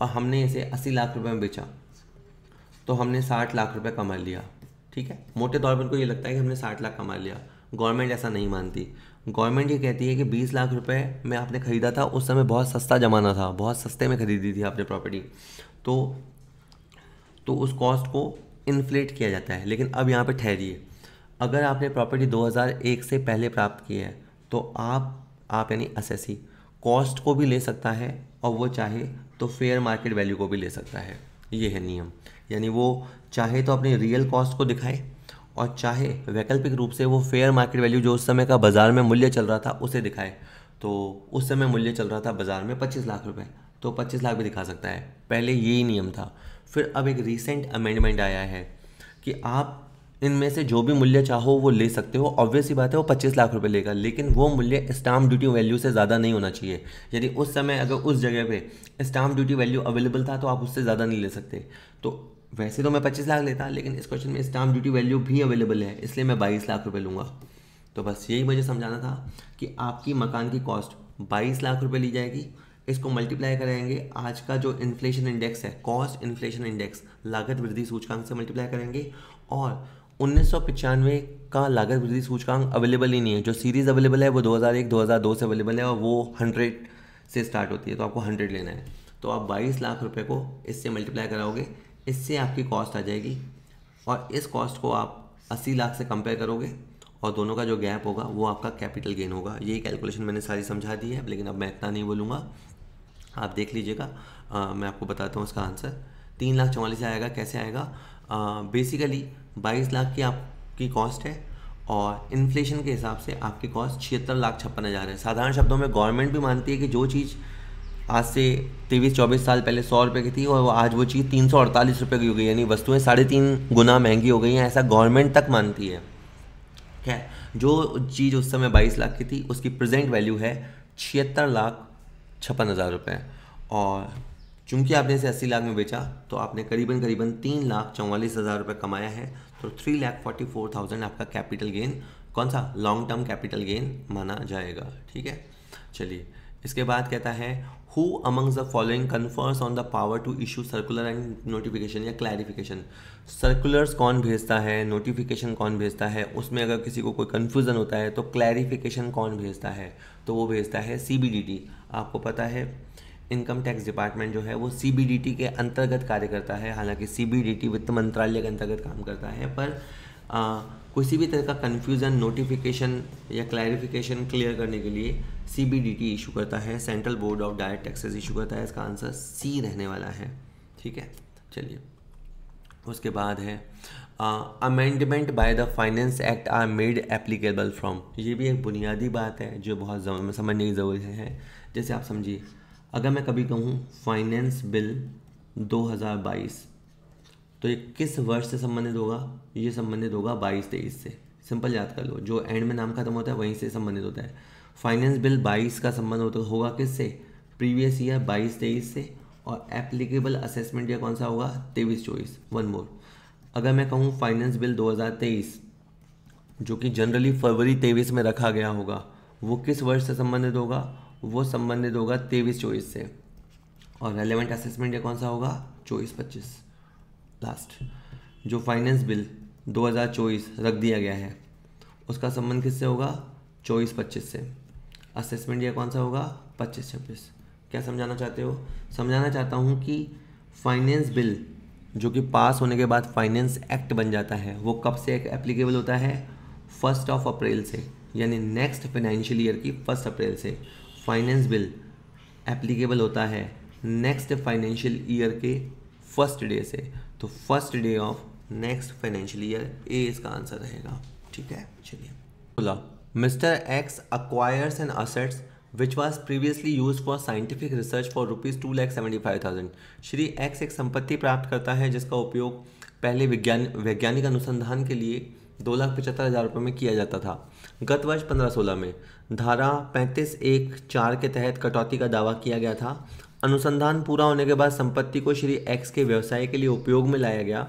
और हमने इसे अस्सी लाख रुपये में बेचा तो हमने साठ लाख रुपये कमा लिया ठीक है मोटे तौर पर उनको ये लगता है कि हमने साठ लाख कमा लिया गवर्नमेंट ऐसा नहीं मानती गवर्नमेंट ये कहती है कि बीस लाख रुपए में आपने ख़रीदा था उस समय बहुत सस्ता ज़माना था बहुत सस्ते में ख़रीदी थी आपने प्रॉपर्टी तो तो उस कॉस्ट को इन्फ्लेट किया जाता है लेकिन अब यहाँ पे ठहरिए अगर आपने प्रॉपर्टी 2001 से पहले प्राप्त की है तो आप आप यानी एस कॉस्ट को भी ले सकता है और वो चाहे तो फेयर मार्केट वैल्यू को भी ले सकता है ये है नियम यानी वो चाहे तो अपनी रियल कॉस्ट को दिखाए और चाहे वैकल्पिक रूप से वो फेयर मार्केट वैल्यू जो उस समय का बाज़ार में मूल्य चल रहा था उसे दिखाए तो उस समय मूल्य चल रहा था बाज़ार में पच्चीस लाख रुपये तो पच्चीस लाख भी दिखा सकता है पहले यही नियम था फिर अब एक रिसेंट अमेंडमेंट आया है कि आप इनमें से जो भी मूल्य चाहो वो ले सकते हो ऑब्वियस ही बात है वो पच्चीस लाख रुपए लेगा लेकिन वो मूल्य स्टाम्प ड्यूटी वैल्यू से ज़्यादा नहीं होना चाहिए यदि उस समय अगर उस जगह पे स्टाम्प ड्यूटी वैल्यू अवेलेबल था तो आप उससे ज़्यादा नहीं ले सकते तो वैसे तो मैं पच्चीस लाख लेता लेकिन इस क्वेश्चन में स्टाम्प ड्यूटी वैल्यू भी अवेलेबल है इसलिए मैं बाईस लाख रुपये लूँगा तो बस यही मुझे समझाना था कि आपकी मकान की कॉस्ट बाईस लाख रुपये ली जाएगी इसको मल्टीप्लाई करेंगे आज का जो इन्फ्लेशन इंडेक्स है कॉस्ट इन्फ्लेशन इंडेक्स लागत वृद्धि सूचकांक से मल्टीप्लाई करेंगे और उन्नीस का लागत वृद्धि सूचकांक अवेलेबल ही नहीं है जो सीरीज़ अवेलेबल है वो 2001 2002 से अवेलेबल है और वो 100 से स्टार्ट होती है तो आपको 100 लेना है तो आप 22 लाख रुपए को इससे मल्टीप्लाई कराओगे इससे आपकी कॉस्ट आ जाएगी और इस कॉस्ट को आप 80 लाख से कंपेयर करोगे और दोनों का जो गैप होगा वो आपका कैपिटल गेन होगा ये कैलकुलेशन मैंने सारी समझा दी है लेकिन अब मैं इतना नहीं बोलूँगा आप देख लीजिएगा मैं आपको बताता हूँ इसका आंसर तीन लाख चौवालीस आएगा कैसे आएगा बेसिकली बाईस लाख की आपकी कॉस्ट है और इन्फ्लेशन के हिसाब से आपकी कॉस्ट छिहत्तर लाख छप्पन हज़ार है साधारण शब्दों में गवर्नमेंट भी मानती है कि जो चीज़ आज से तेईस चौबीस साल पहले सौ रुपये की थी और वो आज वो चीज़ तीन सौ अड़तालीस रुपये की हो गई यानी वस्तुएं साढ़े तीन गुना महंगी हो गई हैं ऐसा गवर्नमेंट तक मानती है खैर जो चीज़ उस समय बाईस लाख की थी उसकी प्रेजेंट वैल्यू है छिहत्तर लाख छप्पन हज़ार रुपये और चूंकि आपने इसे अस्सी लाख में बेचा तो आपने करीबन करीबन तीन लाख चौवालीस हज़ार रुपये कमाया है तो three lakh forty four thousand आपका कैपिटल गेन कौन सा लॉन्ग टर्म कैपिटल गेन माना जाएगा ठीक है चलिए इसके बाद कहता है who amongst the following confers on the power to issue circular and notification या क्लैरिफिकेशन सर्कुलर्स कौन भेजता है नोटिफिकेशन कौन भेजता है उसमें अगर किसी को कोई कन्फ्यूज़न होता है तो क्लैरिफिकेशन कौन भेजता है तो वो भेजता है सी आपको पता है इनकम टैक्स डिपार्टमेंट जो है वो सी के अंतर्गत कार्य करता है हालांकि सी वित्त मंत्रालय के अंतर्गत काम करता है पर किसी भी तरह का कन्फ्यूज़न नोटिफिकेशन या क्लैरिफिकेशन क्लियर करने के लिए C B D T issue करता है central board of direct taxes issue करता है इसका आंसर सी रहने वाला है ठीक है चलिए उसके बाद है amendment by the finance act are made applicable from ये भी एक बुनियादी बात है जो बहुत समझने की ज़रूरत है जैसे आप समझिए अगर मैं कभी कहूँ फाइनेंस बिल 2022 तो ये किस वर्ष से संबंधित होगा ये संबंधित होगा बाईस तेईस से सिंपल याद कर लो जो एंड में नाम खत्म होता है वहीं से संबंधित होता है फाइनेंस बिल 22 का संबंध होता होगा किससे प्रीवियस ईयर 22 तेईस से और एप्लीकेबल असेसमेंट ईयर कौन सा होगा तेईस चौबीस वन मोर अगर मैं कहूँ फाइनेंस बिल 2023 जो कि जनरली फरवरी तेईस में रखा गया होगा वो किस वर्ष से संबंधित होगा वो संबंधित होगा तेईस चौबीस से और रेलिवेंट असेसमेंट ये कौन सा होगा चौबीस पच्चीस लास्ट जो फाइनेंस बिल 2024 रख दिया गया है उसका संबंध किससे होगा चौबीस पच्चीस से असेसमेंट ये कौन सा होगा पच्चीस छब्बीस क्या समझाना चाहते हो समझाना चाहता हूँ कि फाइनेंस बिल जो कि पास होने के बाद फाइनेंस एक्ट बन जाता है वो कब से एप्लीकेबल होता है फर्स्ट ऑफ अप्रैल से यानी नेक्स्ट फाइनेंशियल ईयर की फर्स्ट अप्रैल से फाइनेंस बिल एप्लीकेबल होता है नेक्स्ट फाइनेंशियल ईयर के फर्स्ट डे से तो first day of next financial year A इसका आंसर रहेगा ठीक है चलिए बोला mister X acquires and assets which was previously use for scientific research for rupees two lakh seventy five thousand Shri X एक संपत्ति प्राप्त करता है जिसका उपयोग पहले विज्ञान वैज्ञानिक अनुसंधान के लिए दो लाख पचहत्तर हज़ार रुपये में किया जाता था गत वर्ष पंद्रह सोलह में धारा पैंतीस एक चार के तहत कटौती का दावा किया गया था अनुसंधान पूरा होने के बाद संपत्ति को श्री एक्स के व्यवसाय के लिए उपयोग में लाया गया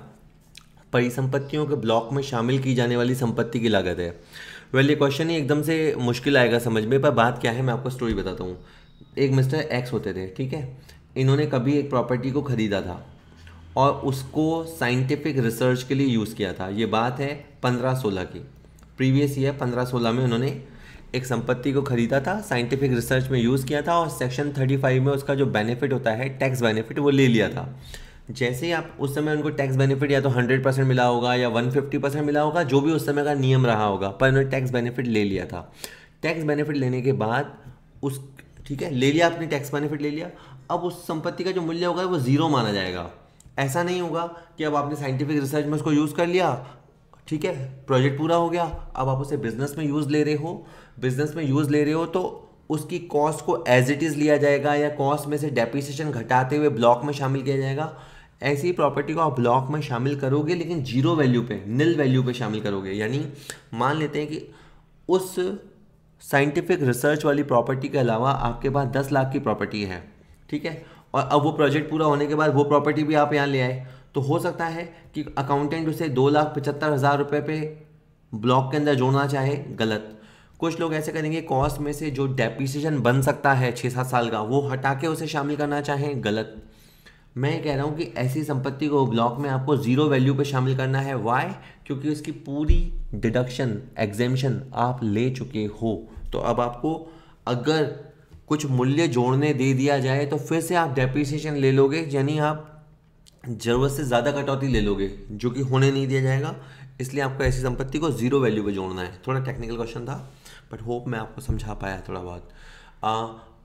परिसंपत्तियों के ब्लॉक में शामिल की जाने वाली संपत्ति की लागत है वेल ये क्वेश्चन ही एकदम से मुश्किल आएगा समझ में पर बात क्या है मैं आपको स्टोरी बताता हूँ एक मिस्टर एक्स होते थे ठीक है इन्होंने कभी एक प्रॉपर्टी को ख़रीदा था और उसको साइंटिफिक रिसर्च के लिए यूज़ किया था ये बात है पंद्रह सोलह की प्रीवियस ईयर पंद्रह सोलह में उन्होंने एक संपत्ति को खरीदा था साइंटिफिक रिसर्च में यूज़ किया था और सेक्शन थर्टी फाइव में उसका जो बेनिफिट होता है टैक्स बेनिफिट वो ले लिया था जैसे ही आप उस समय उनको टैक्स बेनिफिट या तो हंड्रेड परसेंट मिला होगा या वन फिफ्टी परसेंट मिला होगा जो भी उस समय का नियम रहा होगा पर उन्होंने टैक्स बेनिफिट ले लिया था टैक्स बेनिफिट लेने के बाद उस ठीक है ले लिया आपने टैक्स बेनिफिट ले लिया अब उस संपत्ति का जो मूल्य होगा वो ज़ीरो माना जाएगा ऐसा नहीं होगा कि अब आपने साइंटिफिक रिसर्च में उसको यूज़ कर लिया ठीक है प्रोजेक्ट पूरा हो गया अब आप उसे बिजनेस में यूज़ ले रहे हो बिजनेस में यूज़ ले रहे हो तो उसकी कॉस्ट को एज इट इज़ लिया जाएगा या कॉस्ट में से डेप्रिसिएशन घटाते हुए ब्लॉक में शामिल किया जाएगा ऐसी प्रॉपर्टी को आप ब्लॉक में शामिल करोगे लेकिन जीरो वैल्यू पे निल वैल्यू पे शामिल करोगे यानी मान लेते हैं कि उस साइंटिफिक रिसर्च वाली प्रॉपर्टी के अलावा आपके पास दस लाख की प्रॉपर्टी है ठीक है और अब वो प्रोजेक्ट पूरा होने के बाद वो प्रॉपर्टी भी आप यहाँ ले आए तो हो सकता है कि अकाउंटेंट उसे दो लाख पचहत्तर हज़ार रुपये पे ब्लॉक के अंदर जोड़ना चाहे गलत कुछ लोग ऐसे करेंगे कॉस्ट में से जो डेप्रिसिएशन बन सकता है छः सात साल का वो हटा के उसे शामिल करना चाहें गलत मैं कह रहा हूँ कि ऐसी संपत्ति को ब्लॉक में आपको ज़ीरो वैल्यू पे शामिल करना है वाई क्योंकि उसकी पूरी डिडक्शन एग्जेम्शन आप ले चुके हो तो अब आपको अगर कुछ मूल्य जोड़ने दे दिया जाए तो फिर से आप डेप्रिसिएशन ले लोगे यानी आप ज़रूरत से ज़्यादा कटौती ले लोगे जो कि होने नहीं दिया जाएगा इसलिए आपको ऐसी संपत्ति को ज़ीरो वैल्यू पे जोड़ना है थोड़ा टेक्निकल क्वेश्चन था बट होप मैं आपको समझा पाया थोड़ा बहुत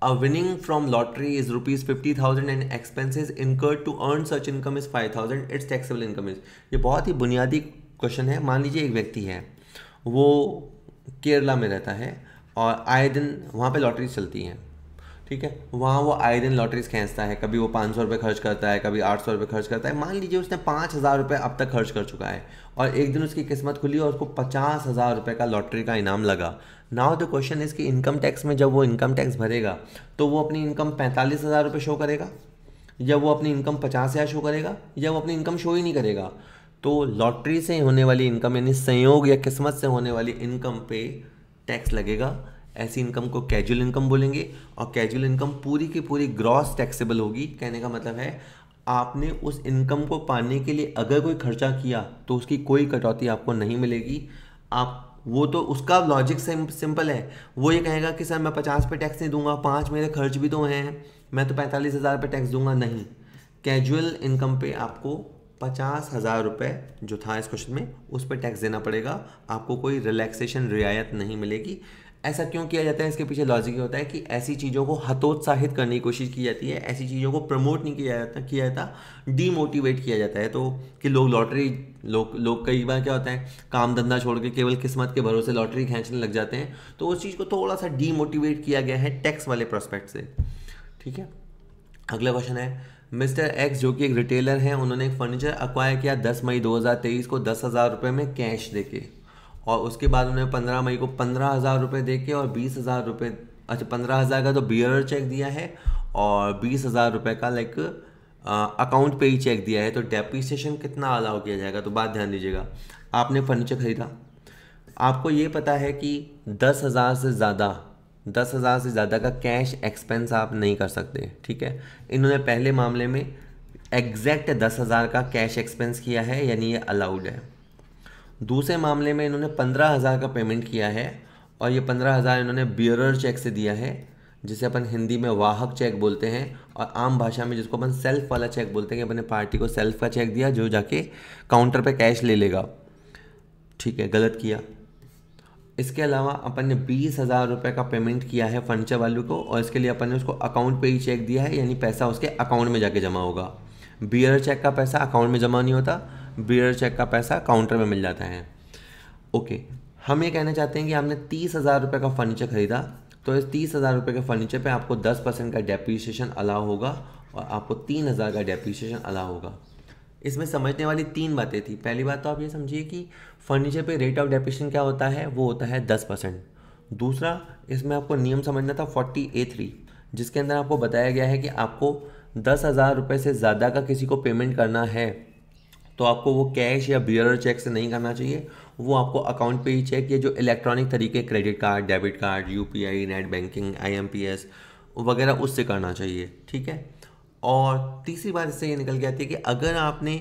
a winning from lottery is rupees fifty thousand and expenses incurred to earn such income is five thousand its taxable income is ये बहुत ही बुनियादी क्वेश्चन है मान लीजिए एक व्यक्ति है वो केरला में रहता है और आए दिन वहाँ पर लॉटरी चलती हैं ठीक है वहाँ वो आयरन लॉटरीज खेचता है कभी वो पाँच सौ रुपये खर्च करता है कभी आठ सौ रुपये खर्च करता है मान लीजिए उसने पाँच हज़ार रुपये अब तक खर्च कर चुका है और एक दिन उसकी किस्मत खुली और उसको पचास हज़ार रुपये का लॉटरी का इनाम लगा नाउ द क्वेश्चन इज़ कि इनकम टैक्स में जब वो इनकम टैक्स भरेगा तो वो अपनी इनकम पैंतालीस हज़ार रुपये शो करेगा या वो अपनी इनकम पचास हज़ार शो करेगा या वो अपनी इनकम शो ही नहीं करेगा तो लॉटरी से होने वाली इनकम यानी संयोग या किस्मत से होने वाली इनकम पे टैक्स लगेगा ऐसी इनकम को कैजुअल इनकम बोलेंगे और कैजुअल इनकम पूरी की पूरी ग्रॉस टैक्सेबल होगी कहने का मतलब है आपने उस इनकम को पाने के लिए अगर कोई खर्चा किया तो उसकी कोई कटौती आपको नहीं मिलेगी आप वो तो उसका लॉजिक सिम, सिंपल है वो ये कहेगा कि सर मैं पचास पे टैक्स नहीं दूंगा पाँच मेरे खर्च भी तो हैं मैं तो पैंतालीस हज़ार पे टैक्स दूंगा नहीं कैजुअल इनकम पे आपको पचास हज़ार रुपये जो था इस क्वेश्चन में उस पर टैक्स देना पड़ेगा आपको कोई रिलैक्सेशन रियायत नहीं मिलेगी ऐसा क्यों किया जाता है इसके पीछे लॉजिक होता है कि ऐसी चीज़ों को हतोत्साहित करने की कोशिश की जाती है ऐसी चीज़ों को प्रमोट नहीं किया जाता किया जाता डीमोटिवेट किया जाता है तो कि लोग लॉटरी लोग लोग कई बार क्या होता है काम धंधा छोड़ के केवल किस्मत के भरोसे लॉटरी खींचने लग जाते हैं तो उस चीज़ को थोड़ा सा डीमोटिवेट किया गया है टैक्स वाले प्रोस्पेक्ट से ठीक है अगला क्वेश्चन है मिस्टर एक्स जो कि एक रिटेलर हैं उन्होंने एक फर्नीचर अक्वायर किया 10 मई 2023 को दस हज़ार रुपये में कैश देके और उसके बाद उन्हें पंद्रह मई को पंद्रह हज़ार रुपये दे के और बीस हज़ार रुपये अच्छा पंद्रह हज़ार का तो बियर चेक दिया है और बीस हज़ार रुपये का लाइक अकाउंट पे ही चेक दिया है तो डेपिसिएशन कितना अलाउ किया जाएगा तो बात ध्यान दीजिएगा आपने फर्नीचर ख़रीदा आपको ये पता है कि दस हज़ार से ज़्यादा दस हज़ार से ज़्यादा का कैश एक्सपेंस आप नहीं कर सकते ठीक है इन्होंने पहले मामले में एग्जैक्ट दस हज़ार का कैश एक्सपेंस किया है यानी ये अलाउड है दूसरे मामले में इन्होंने पंद्रह हज़ार का पेमेंट किया है और ये पंद्रह हज़ार इन्होंने बियरर चेक से दिया है जिसे अपन हिंदी में वाहक चेक बोलते हैं और आम भाषा में जिसको अपन सेल्फ वाला चेक बोलते हैं कि अपने पार्टी को सेल्फ का चेक दिया जो जाके काउंटर पे कैश ले लेगा ठीक है गलत किया इसके अलावा अपन ने बीस हज़ार रुपये का पेमेंट किया है फर्नीचर वालू को और इसके लिए अपन ने उसको अकाउंट पे ही चेक दिया है यानी पैसा उसके अकाउंट में जाके जमा होगा बियर चेक का पैसा अकाउंट में जमा नहीं होता बियर चेक का पैसा काउंटर में मिल जाता है ओके हम ये कहना चाहते हैं कि आपने तीस हज़ार रुपये का फर्नीचर ख़रीदा तो इस तीस हज़ार रुपये के फर्नीचर पे आपको दस परसेंट का डेप्रीशिएशन अलाउ होगा और आपको तीन हज़ार का डेप्रीशिएशन अलाउ होगा इसमें समझने वाली तीन बातें थी पहली बात तो आप ये समझिए कि फर्नीचर पे रेट ऑफ डेप्रीशन क्या होता है वो होता है दस परसेंट दूसरा इसमें आपको नियम समझना था फोर्टी ए थ्री जिसके अंदर आपको बताया गया है कि आपको दस हज़ार रुपये से ज़्यादा का किसी को पेमेंट करना है तो आपको वो कैश या बियर चेक से नहीं करना चाहिए वो आपको अकाउंट पे ही चेक या जो इलेक्ट्रॉनिक तरीके क्रेडिट कार्ड डेबिट कार्ड यू नेट बैंकिंग आई वगैरह उससे करना चाहिए ठीक है और तीसरी बात इससे ये निकल के आती है कि अगर आपने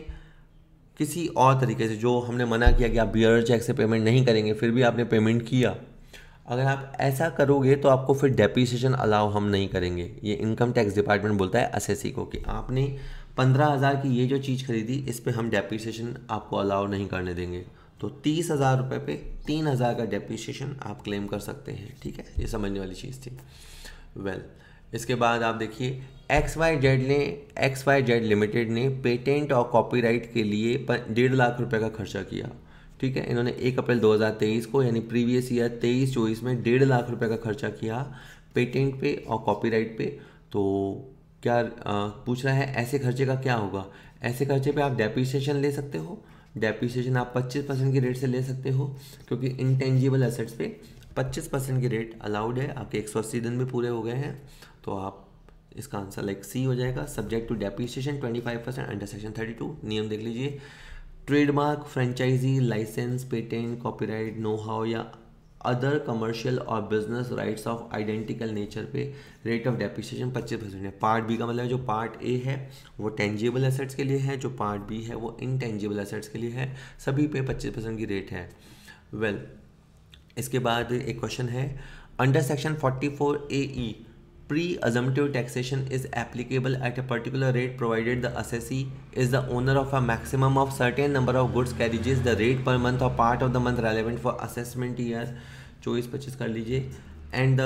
किसी और तरीके से जो हमने मना किया कि आप बियर चेक से पेमेंट नहीं करेंगे फिर भी आपने पेमेंट किया अगर आप ऐसा करोगे तो आपको फिर डेप्रीसीशन अलाउ हम नहीं करेंगे ये इनकम टैक्स डिपार्टमेंट बोलता है एस को कि आपने पंद्रह हज़ार की ये जो चीज़ खरीदी इस पर हम डेप्रिसिएशन आपको अलाउ नहीं करने देंगे तो तीस हज़ार रुपये पे तीन हज़ार का डेप्रिसिएशन आप क्लेम कर सकते हैं ठीक है ये समझने वाली चीज़ थी वेल well, इसके बाद आप देखिए एक्स वाई जेड ने एक्स वाई जेड लिमिटेड ने पेटेंट और कॉपीराइट के लिए डेढ़ लाख रुपए का खर्चा किया ठीक है इन्होंने एक अप्रैल 2023 को यानी प्रीवियस ईयर तेईस चौबीस में डेढ़ लाख रुपए का खर्चा किया पेटेंट पे और कॉपीराइट पे तो क्या आ, पूछ रहा है ऐसे खर्चे का क्या होगा ऐसे खर्चे पे आप डेप्रिसिएशन ले सकते हो डेप्रिसिएशन आप 25 परसेंट की रेट से ले सकते हो क्योंकि इंटेंजिबल एसेट्स पे 25 परसेंट की रेट अलाउड है आपके एक सौ अस्सी दिन भी पूरे हो गए हैं तो आप इसका आंसर लाइक सी हो जाएगा subject to depreciation 25 percent under section 32 नियम देख लीजिए trademark franchise licence patent copyright know how या अदर कमर्शियल और business rights of identical nature पे रेट ऑफ डेप्रिसिएशन पच्चीस परसेंट है पार्ट बी का मतलब जो पार्ट ए है वो टेंजिबल एसेट्स के लिए है जो पार्ट बी है वो इनटेंजिबल एसेट्स के लिए है सभी पे पच्चीस परसेंट की रेट है वेल well, इसके बाद एक क्वेश्चन है under section forty four A E pre-assumptive taxation is applicable at a particular rate provided the assessee is the owner of a maximum of certain number of goods carriages the rate per month or part of the month relevant for assessment year चौबीस पच्चीस कर लीजिए and the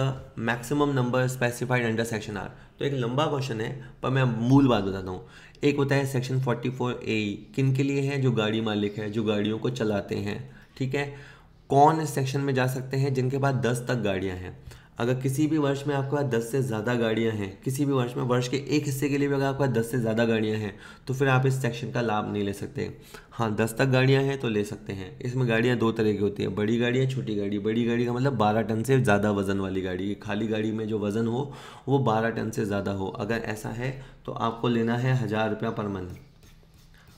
maximum number specified under section are तो एक लंबा question है पर मैं मूल बात बताता हूँ एक होता है सेक्शन 44 ए किन के लिए है जो गाड़ी मालिक है जो गाड़ियों को चलाते हैं ठीक है कौन इस सेक्शन में जा सकते हैं जिनके पास दस तक गाड़ियाँ हैं अगर किसी भी वर्ष में आपके पास दस से ज़्यादा गाड़ियाँ हैं किसी भी वर्ष में वर्ष के एक हिस्से के लिए भी अगर आपके पास दस से ज़्यादा गाड़ियाँ हैं तो फिर आप इस सेक्शन का लाभ नहीं ले सकते हाँ दस तक गाड़ियाँ हैं तो ले सकते हैं इसमें गाड़ियाँ दो तरह की होती हैं बड़ी गाड़ियाँ छोटी गाड़ी बड़ी गाड़ी का मतलब बारह टन से ज़्यादा वज़न वाली गाड़ी खाली गाड़ी में जो वज़न हो वो बारह टन से ज़्यादा हो अगर ऐसा है तो आपको लेना है हज़ार रुपया पर मंथ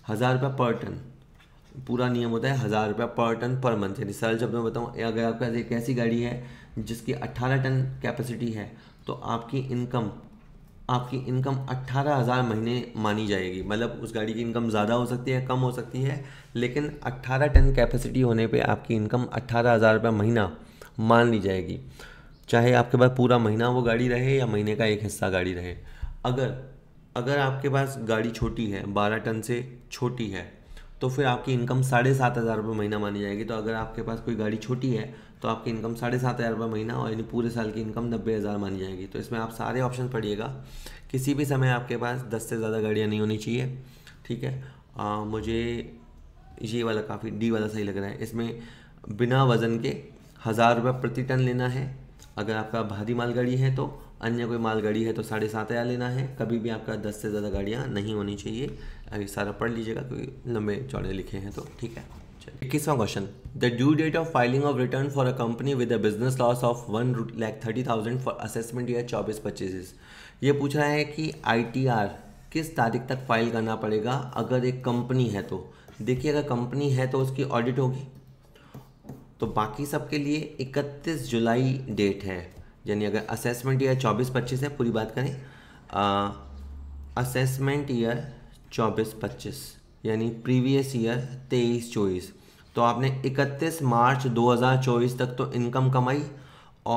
हज़ार रुपया पर टन पूरा नियम होता है हज़ार रुपया पर टन पर मंथ यानी सरल जब मैं बताऊँ अगर आपके पास एक ऐसी गाड़ी है जिसकी 18 टन कैपेसिटी है तो आपकी इनकम आपकी इनकम 18000 हज़ार महीने मानी जाएगी मतलब उस गाड़ी की इनकम ज़्यादा हो सकती है कम हो सकती है लेकिन अट्ठारह टन कैपेसिटी होने पे आपकी इनकम अट्ठारह हज़ार रुपये महीना मान ली जाएगी चाहे आपके पास पूरा महीना वो गाड़ी रहे या महीने का एक हिस्सा गाड़ी रहे अगर अगर आपके पास गाड़ी छोटी है बारह टन से छोटी है तो फिर आपकी इनकम साढ़े सात हज़ार रुपये महीना मानी जाएगी तो अगर आपके पास कोई गाड़ी छोटी है तो आपकी इनकम साढ़े सात हज़ार रुपये महीना और यानी पूरे साल की इनकम नब्बे हज़ार मानी जाएगी तो इसमें आप सारे ऑप्शन पढ़िएगा किसी भी समय आपके पास दस से ज़्यादा गाड़ियाँ नहीं होनी चाहिए ठीक है आ, मुझे ये वाला काफ़ी डी वाला सही लग रहा है इसमें बिना वज़न के हज़ार रुपये प्रति टन लेना है अगर आपका भारी मालगाड़ी है तो अन्य कोई मालगाड़ी है तो साढ़े सात हज़ार लेना है कभी भी आपका दस से ज़्यादा गाड़ियाँ नहीं होनी चाहिए अभी सारा पढ़ लीजिएगा क्योंकि लंबे चौड़े लिखे हैं तो ठीक है इक्कीसवां question the due date of filing of return for a company with a business loss of one lakh thirty thousand for assessment या चौबीस पच्चीस ये पूछ रहा है कि आई किस तारीख तक फाइल करना पड़ेगा अगर एक कंपनी है तो देखिए अगर कंपनी है तो उसकी ऑडिट होगी तो बाकी सबके लिए 31 जुलाई डेट है यानी अगर असेसमेंट ईयर 24-25 है पूरी बात करें असेसमेंट ईयर चौबीस पच्चीस यानी प्रीवियस ईयर तेईस चौबीस तो आपने इकतीस मार्च 2024 तक तो इनकम कमाई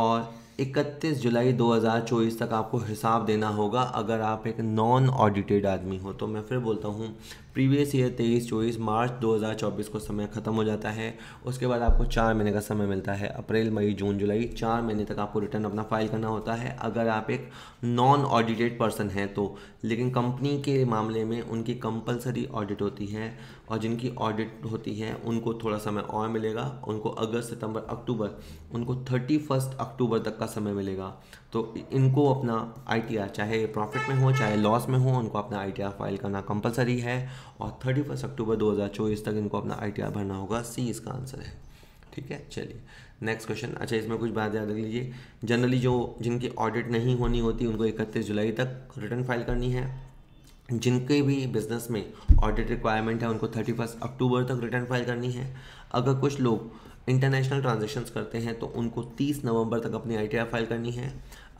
और इकतीस जुलाई 2024 तक आपको हिसाब देना होगा अगर आप एक नॉन ऑडिटेड आदमी हो तो मैं फिर बोलता हूँ प्रीवियस ईयर तेईस चौबीस मार्च 2024 को समय ख़त्म हो जाता है उसके बाद आपको चार महीने का समय मिलता है अप्रैल मई जून जुलाई चार महीने तक आपको रिटर्न अपना फाइल करना होता है अगर आप एक नॉन ऑडिटेड पर्सन हैं तो लेकिन कंपनी के मामले में उनकी कंपलसरी ऑडिट होती है और जिनकी ऑडिट होती है उनको थोड़ा समय और मिलेगा उनको अगस्त सितंबर अक्टूबर उनको थर्टी फर्स्ट अक्टूबर तक का समय मिलेगा तो इनको अपना आई चाहे प्रॉफिट में हो चाहे लॉस में हो उनको अपना आई फाइल करना कंपलसरी है और थर्टी फर्स्ट अक्टूबर दो हज़ार चौबीस तक इनको अपना आई टी आर भरना होगा सी इसका आंसर है ठीक है चलिए नेक्स्ट क्वेश्चन अच्छा इसमें कुछ बात याद रख लीजिए जनरली जो जिनकी ऑडिट नहीं होनी होती उनको इकतीस जुलाई तक रिटर्न फाइल करनी है जिनके भी बिजनेस में ऑडिट रिक्वायरमेंट है उनको थर्टी फर्स्ट अक्टूबर तक रिटर्न फाइल करनी है अगर कुछ लोग इंटरनेशनल ट्रांजेक्शन्स करते हैं तो उनको तीस नवंबर तक अपनी आई फाइल करनी है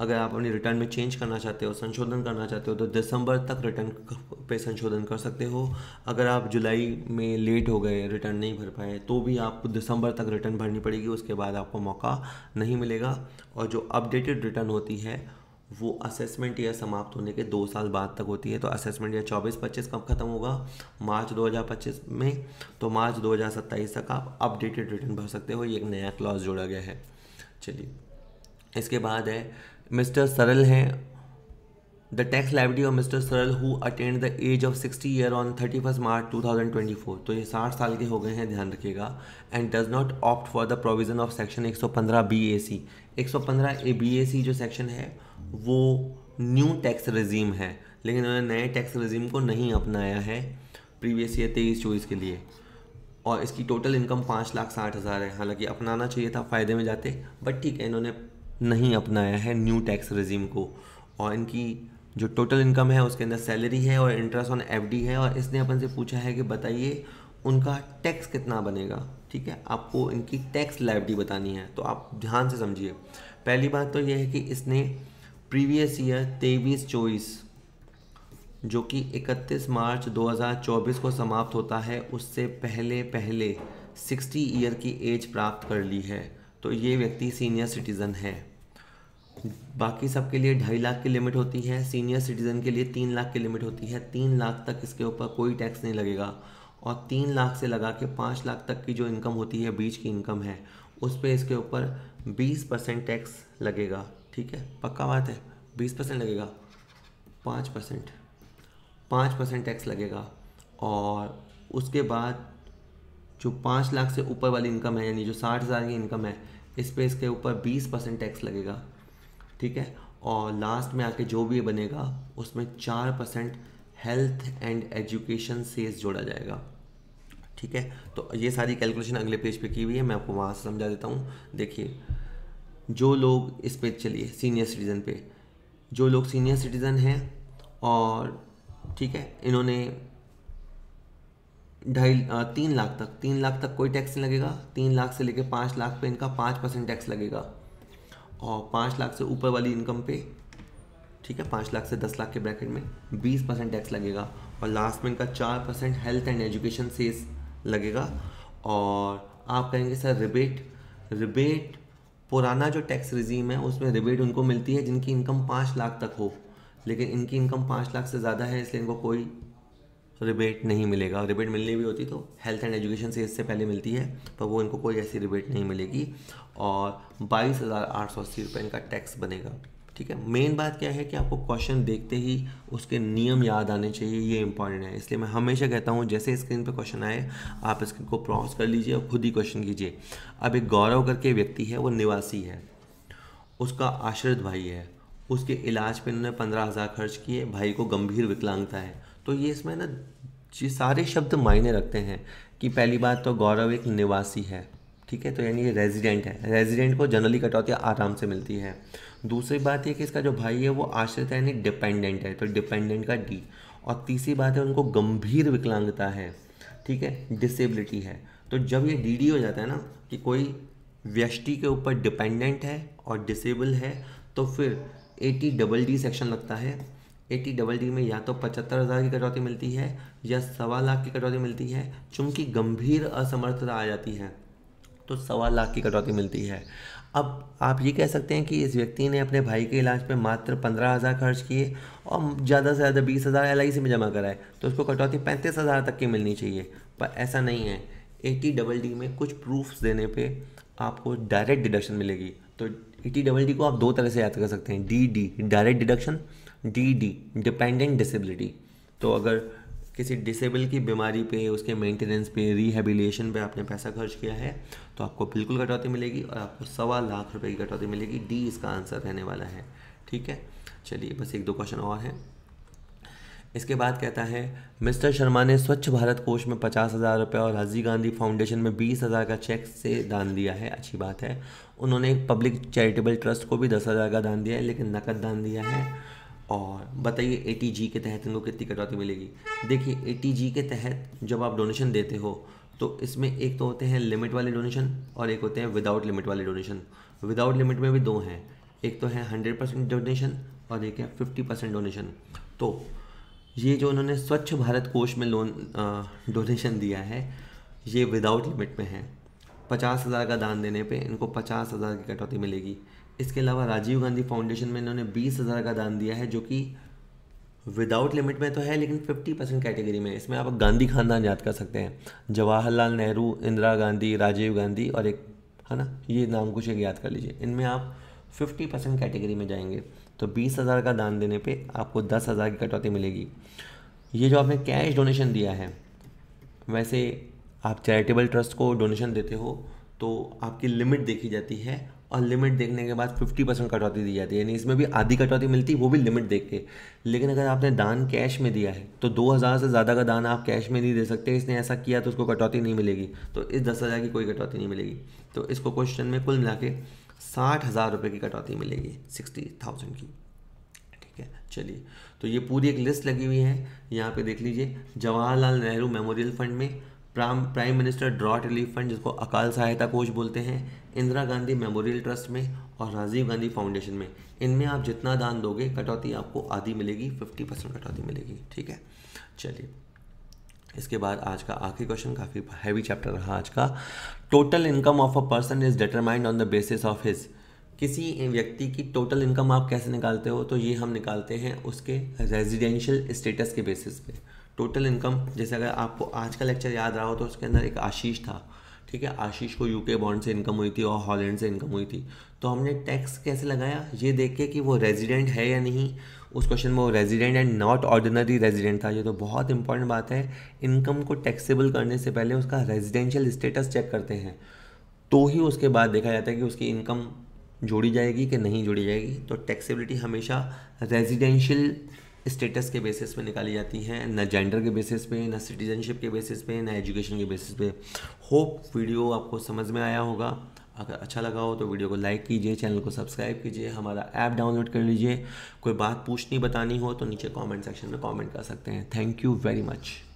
अगर आप अपनी रिटर्न में चेंज करना चाहते हो संशोधन करना चाहते हो तो दिसंबर तक रिटर्न पे संशोधन कर सकते हो अगर आप जुलाई में लेट हो गए रिटर्न नहीं भर पाए तो भी आपको दिसंबर तक रिटर्न भरनी पड़ेगी उसके बाद आपको मौका नहीं मिलेगा और जो अपडेटेड रिटर्न होती है वो असेसमेंट ईयर समाप्त होने के दो साल बाद तक होती है तो असेसमेंट ईयर चौबीस पच्चीस कब ख़त्म होगा मार्च 2025 में तो मार्च 2027 तक आप अपडेटेड रिटर्न भर सकते हो ये एक नया क्लॉज जोड़ा गया है चलिए इसके बाद है मिस्टर सरल हैं the tax library of mister Saral who attend the age of sixty year on thirty first March two thousand twenty four तो ये साठ साल के हो गए हैं ध्यान रखिएगा and does not opt for the provision of section एक सौ पंद्रह बी ए सी एक सौ पंद्रह ए बी ए सी जो सेक्शन है वो न्यू टैक्स रजीम है लेकिन उन्होंने नए टैक्स रजीम को नहीं अपनाया है प्रीवियस ईयर तेईस चौबीस के लिए और इसकी टोटल इनकम पाँच लाख साठ हज़ार है हालांकि अपनाना चाहिए था फ़ायदे में जाते बट ठीक है इन्होंने नहीं अपनाया है न्यू टैक्स रजीम को और इनकी जो टोटल इनकम है उसके अंदर सैलरी है और इंटरेस्ट ऑन एफडी है और इसने अपन से पूछा है कि बताइए उनका टैक्स कितना बनेगा ठीक है आपको इनकी टैक्स लाइबिलिटी बतानी है तो आप ध्यान से समझिए पहली बात तो यह है कि इसने प्रीवियस ईयर तेईस चौबीस जो कि 31 मार्च 2024 को समाप्त होता है उससे पहले पहले 60 ईयर की एज प्राप्त कर ली है तो ये व्यक्ति सीनियर सिटीज़न है बाकी सब के लिए ढाई लाख की लिमिट होती है सीनियर सिटीज़न के लिए तीन लाख की लिमिट होती है तीन लाख तक इसके ऊपर कोई टैक्स नहीं लगेगा और तीन लाख से लगा के पाँच लाख तक की जो इनकम होती है बीच की इनकम है उस पर इसके ऊपर बीस परसेंट टैक्स लगेगा ठीक है पक्का बात है बीस परसेंट लगेगा पाँच परसेंट पाँच परसेंट टैक्स लगेगा और उसके बाद जो पाँच लाख से ऊपर वाली इनकम है यानी जो साठ हज़ार की इनकम है इस पे इसके ऊपर बीस परसेंट टैक्स लगेगा ठीक है और लास्ट में आके जो भी बनेगा उसमें चार percent health and education cess जोड़ा जाएगा ठीक है तो ये सारी कैलकुलेशन अगले पेज पे की हुई है मैं आपको वहाँ से समझा देता हूँ देखिए जो लोग इस पेज चलिए सीनियर सिटीज़न पे जो लोग सीनियर सिटीज़न हैं और ठीक है इन्होंने ढाई तीन लाख तक तीन लाख तक कोई टैक्स नहीं लगेगा तीन लाख से लेकर पाँच लाख पे इनका पाँच परसेंट टैक्स लगेगा और पाँच लाख से ऊपर वाली इनकम पे ठीक है पाँच लाख से दस लाख के ब्रैकेट में बीस परसेंट टैक्स लगेगा और लास्ट में इनका चार percent health and education cess लगेगा और आप कहेंगे सर रिबेट रिबेट पुराना जो टैक्स रिजीम है उसमें रिबेट उनको मिलती है जिनकी इनकम पाँच लाख तक हो लेकिन इनकी इनकम पाँच लाख से ज़्यादा है इसलिए इनको कोई तो रिबेट नहीं मिलेगा रिबेट मिलनी भी होती तो हेल्थ एंड एजुकेशन से इससे पहले मिलती है पर वो इनको कोई ऐसी रिबेट नहीं मिलेगी और बाईस हज़ार आठ सौ अस्सी रुपये इनका टैक्स बनेगा ठीक है मेन बात क्या है कि आपको क्वेश्चन देखते ही उसके नियम याद आने चाहिए ये इंपॉर्टेंट है इसलिए मैं हमेशा कहता हूँ जैसे स्क्रीन पे क्वेश्चन आए आप स्क्रीन को प्रॉस कर लीजिए और खुद ही क्वेश्चन कीजिए अब एक गौरव करके व्यक्ति है वो निवासी है उसका आश्रित भाई है उसके इलाज पर इन्होंने पंद्रह हज़ार खर्च किए भाई को गंभीर विकलांगता है तो ये इसमें ना ये सारे शब्द मायने रखते हैं कि पहली बात तो गौरव एक निवासी है ठीक है तो यानी ये रेजिडेंट है रेजिडेंट को जनरली कटौती आराम से मिलती है दूसरी बात ये कि इसका जो भाई है वो आश्रित है यानी डिपेंडेंट है तो डिपेंडेंट का डी और तीसरी बात है उनको गंभीर विकलांगता है ठीक है डिसेबिलिटी है तो जब ये डी हो जाता है ना कि कोई व्यष्टि के ऊपर डिपेंडेंट है और डिसेबल है तो फिर टी डबल डी सेक्शन लगता है एटी डबल डी में या तो पचहत्तर हज़ार की कटौती मिलती है या सवा लाख की कटौती मिलती है चूंकि गंभीर असमर्थता आ जाती है तो सवा लाख की कटौती मिलती है अब आप ये कह सकते हैं कि इस व्यक्ति ने अपने भाई के इलाज पर मात्र पंद्रह हज़ार खर्च किए और ज़्यादा से ज़्यादा बीस हज़ार एल में जमा कराए तो उसको कटौती पैंतीस हज़ार तक की मिलनी चाहिए पर ऐसा नहीं है टी डबल डी में कुछ प्रूफ्स देने पे आपको डायरेक्ट डिडक्शन मिलेगी तो टी डबल डी को आप दो तरह से याद कर सकते हैं D D direct deduction D D dependent disability तो अगर किसी डिसेबल की बीमारी पे उसके मेंटेनेंस पे रिहेबिलेशन पे आपने पैसा खर्च किया है तो आपको बिल्कुल कटौती मिलेगी और आपको सवा लाख रुपए की कटौती मिलेगी डी इसका आंसर रहने वाला है ठीक है चलिए बस एक दो क्वेश्चन और हैं इसके बाद कहता है मिस्टर शर्मा ने स्वच्छ भारत कोष में पचास हज़ार रुपये और राजीव गांधी फाउंडेशन में बीस हज़ार का चेक से दान दिया है अच्छी बात है उन्होंने पब्लिक चैरिटेबल ट्रस्ट को भी दस हज़ार का दान दिया है लेकिन नकद दान दिया है और बताइए ए के तहत इनको कितनी कटौती मिलेगी देखिए ए के तहत जब आप डोनेशन देते हो तो इसमें एक तो होते हैं लिमिट वाले डोनेशन और एक होते हैं विदाउट लिमिट वाले डोनेशन विदाउट लिमिट में भी दो हैं एक तो है हंड्रेड परसेंट डोनेशन और एक है फिफ्टी परसेंट डोनेशन तो ये जो उन्होंने स्वच्छ भारत कोष में लोन डोनेशन दिया है ये विदाउट लिमिट में है पचास हज़ार का दान देने पर इनको पचास हज़ार की कटौती मिलेगी इसके अलावा राजीव गांधी फाउंडेशन में इन्होंने बीस हज़ार का दान दिया है जो कि विदाउट लिमिट में तो है लेकिन फिफ्टी परसेंट कैटेगरी में इसमें आप गांधी खानदान याद कर सकते हैं जवाहरलाल नेहरू इंदिरा गांधी राजीव गांधी और एक है ना ये नाम कुछ एक याद कर लीजिए इनमें आप फिफ्टी परसेंट कैटेगरी में जाएंगे तो बीस हज़ार का दान देने पर आपको दस हज़ार की कटौती मिलेगी ये जो आपने कैश डोनेशन दिया है वैसे आप चैरिटेबल ट्रस्ट को डोनेशन देते हो तो आपकी लिमिट देखी जाती है और लिमिट देखने के बाद फिफ्टी परसेंट कटौती दी जाती है यानी इसमें भी आधी कटौती मिलती है वो भी लिमिट देख के लेकिन अगर आपने दान कैश में दिया है तो दो हज़ार से ज़्यादा का दान आप कैश में नहीं दे सकते इसने ऐसा किया तो उसको कटौती नहीं मिलेगी तो इस दस हज़ार की कोई कटौती नहीं मिलेगी तो इसको क्वेश्चन में कुल मिला के साठ हज़ार रुपये की कटौती मिलेगी सिक्सटी थाउजेंड की ठीक है चलिए तो ये पूरी एक लिस्ट लगी हुई है यहाँ पे देख लीजिए जवाहरलाल नेहरू मेमोरियल फंड में prime minister drought relief fund जिसको अकाल सहायता कोष बोलते हैं इंदिरा गांधी मेमोरियल ट्रस्ट में और राजीव गांधी फाउंडेशन में इनमें आप जितना दान दोगे कटौती आपको आधी मिलेगी फिफ्टी परसेंट कटौती मिलेगी ठीक है चलिए इसके बाद आज का आखिरी क्वेश्चन काफ़ी हैवी चैप्टर रहा आज का total income of a person is determined on the basis of his किसी व्यक्ति की टोटल इनकम आप कैसे निकालते हो तो ये हम निकालते हैं उसके रेजिडेंशियल स्टेटस के बेसिस पे टोटल इनकम जैसे अगर आपको आज का लेक्चर याद रहा हो तो उसके अंदर एक आशीष था ठीक है आशीष को यूके बॉन्ड से इनकम हुई थी और हॉलैंड से इनकम हुई थी तो हमने टैक्स कैसे लगाया ये देख के कि वो रेजिडेंट है या नहीं उस क्वेश्चन में वो resident and not ordinary resident था ये तो बहुत इंपॉर्टेंट बात है इनकम को टैक्सेबल करने से पहले उसका रेजिडेंशियल स्टेटस चेक करते हैं तो ही उसके बाद देखा जाता है कि उसकी इनकम जोड़ी जाएगी कि नहीं जोड़ी जाएगी तो टैक्सेबिलिटी हमेशा रेजिडेंशियल स्टेटस के बेसिस पे निकाली जाती हैं ना जेंडर के बेसिस पे ना सिटीजनशिप के बेसिस पे ना एजुकेशन के बेसिस पे होप वीडियो आपको समझ में आया होगा अगर अच्छा लगा हो तो वीडियो को लाइक कीजिए चैनल को सब्सक्राइब कीजिए हमारा ऐप डाउनलोड कर लीजिए कोई बात पूछनी बतानी हो तो नीचे कमेंट सेक्शन में कमेंट कर सकते हैं थैंक यू वेरी मच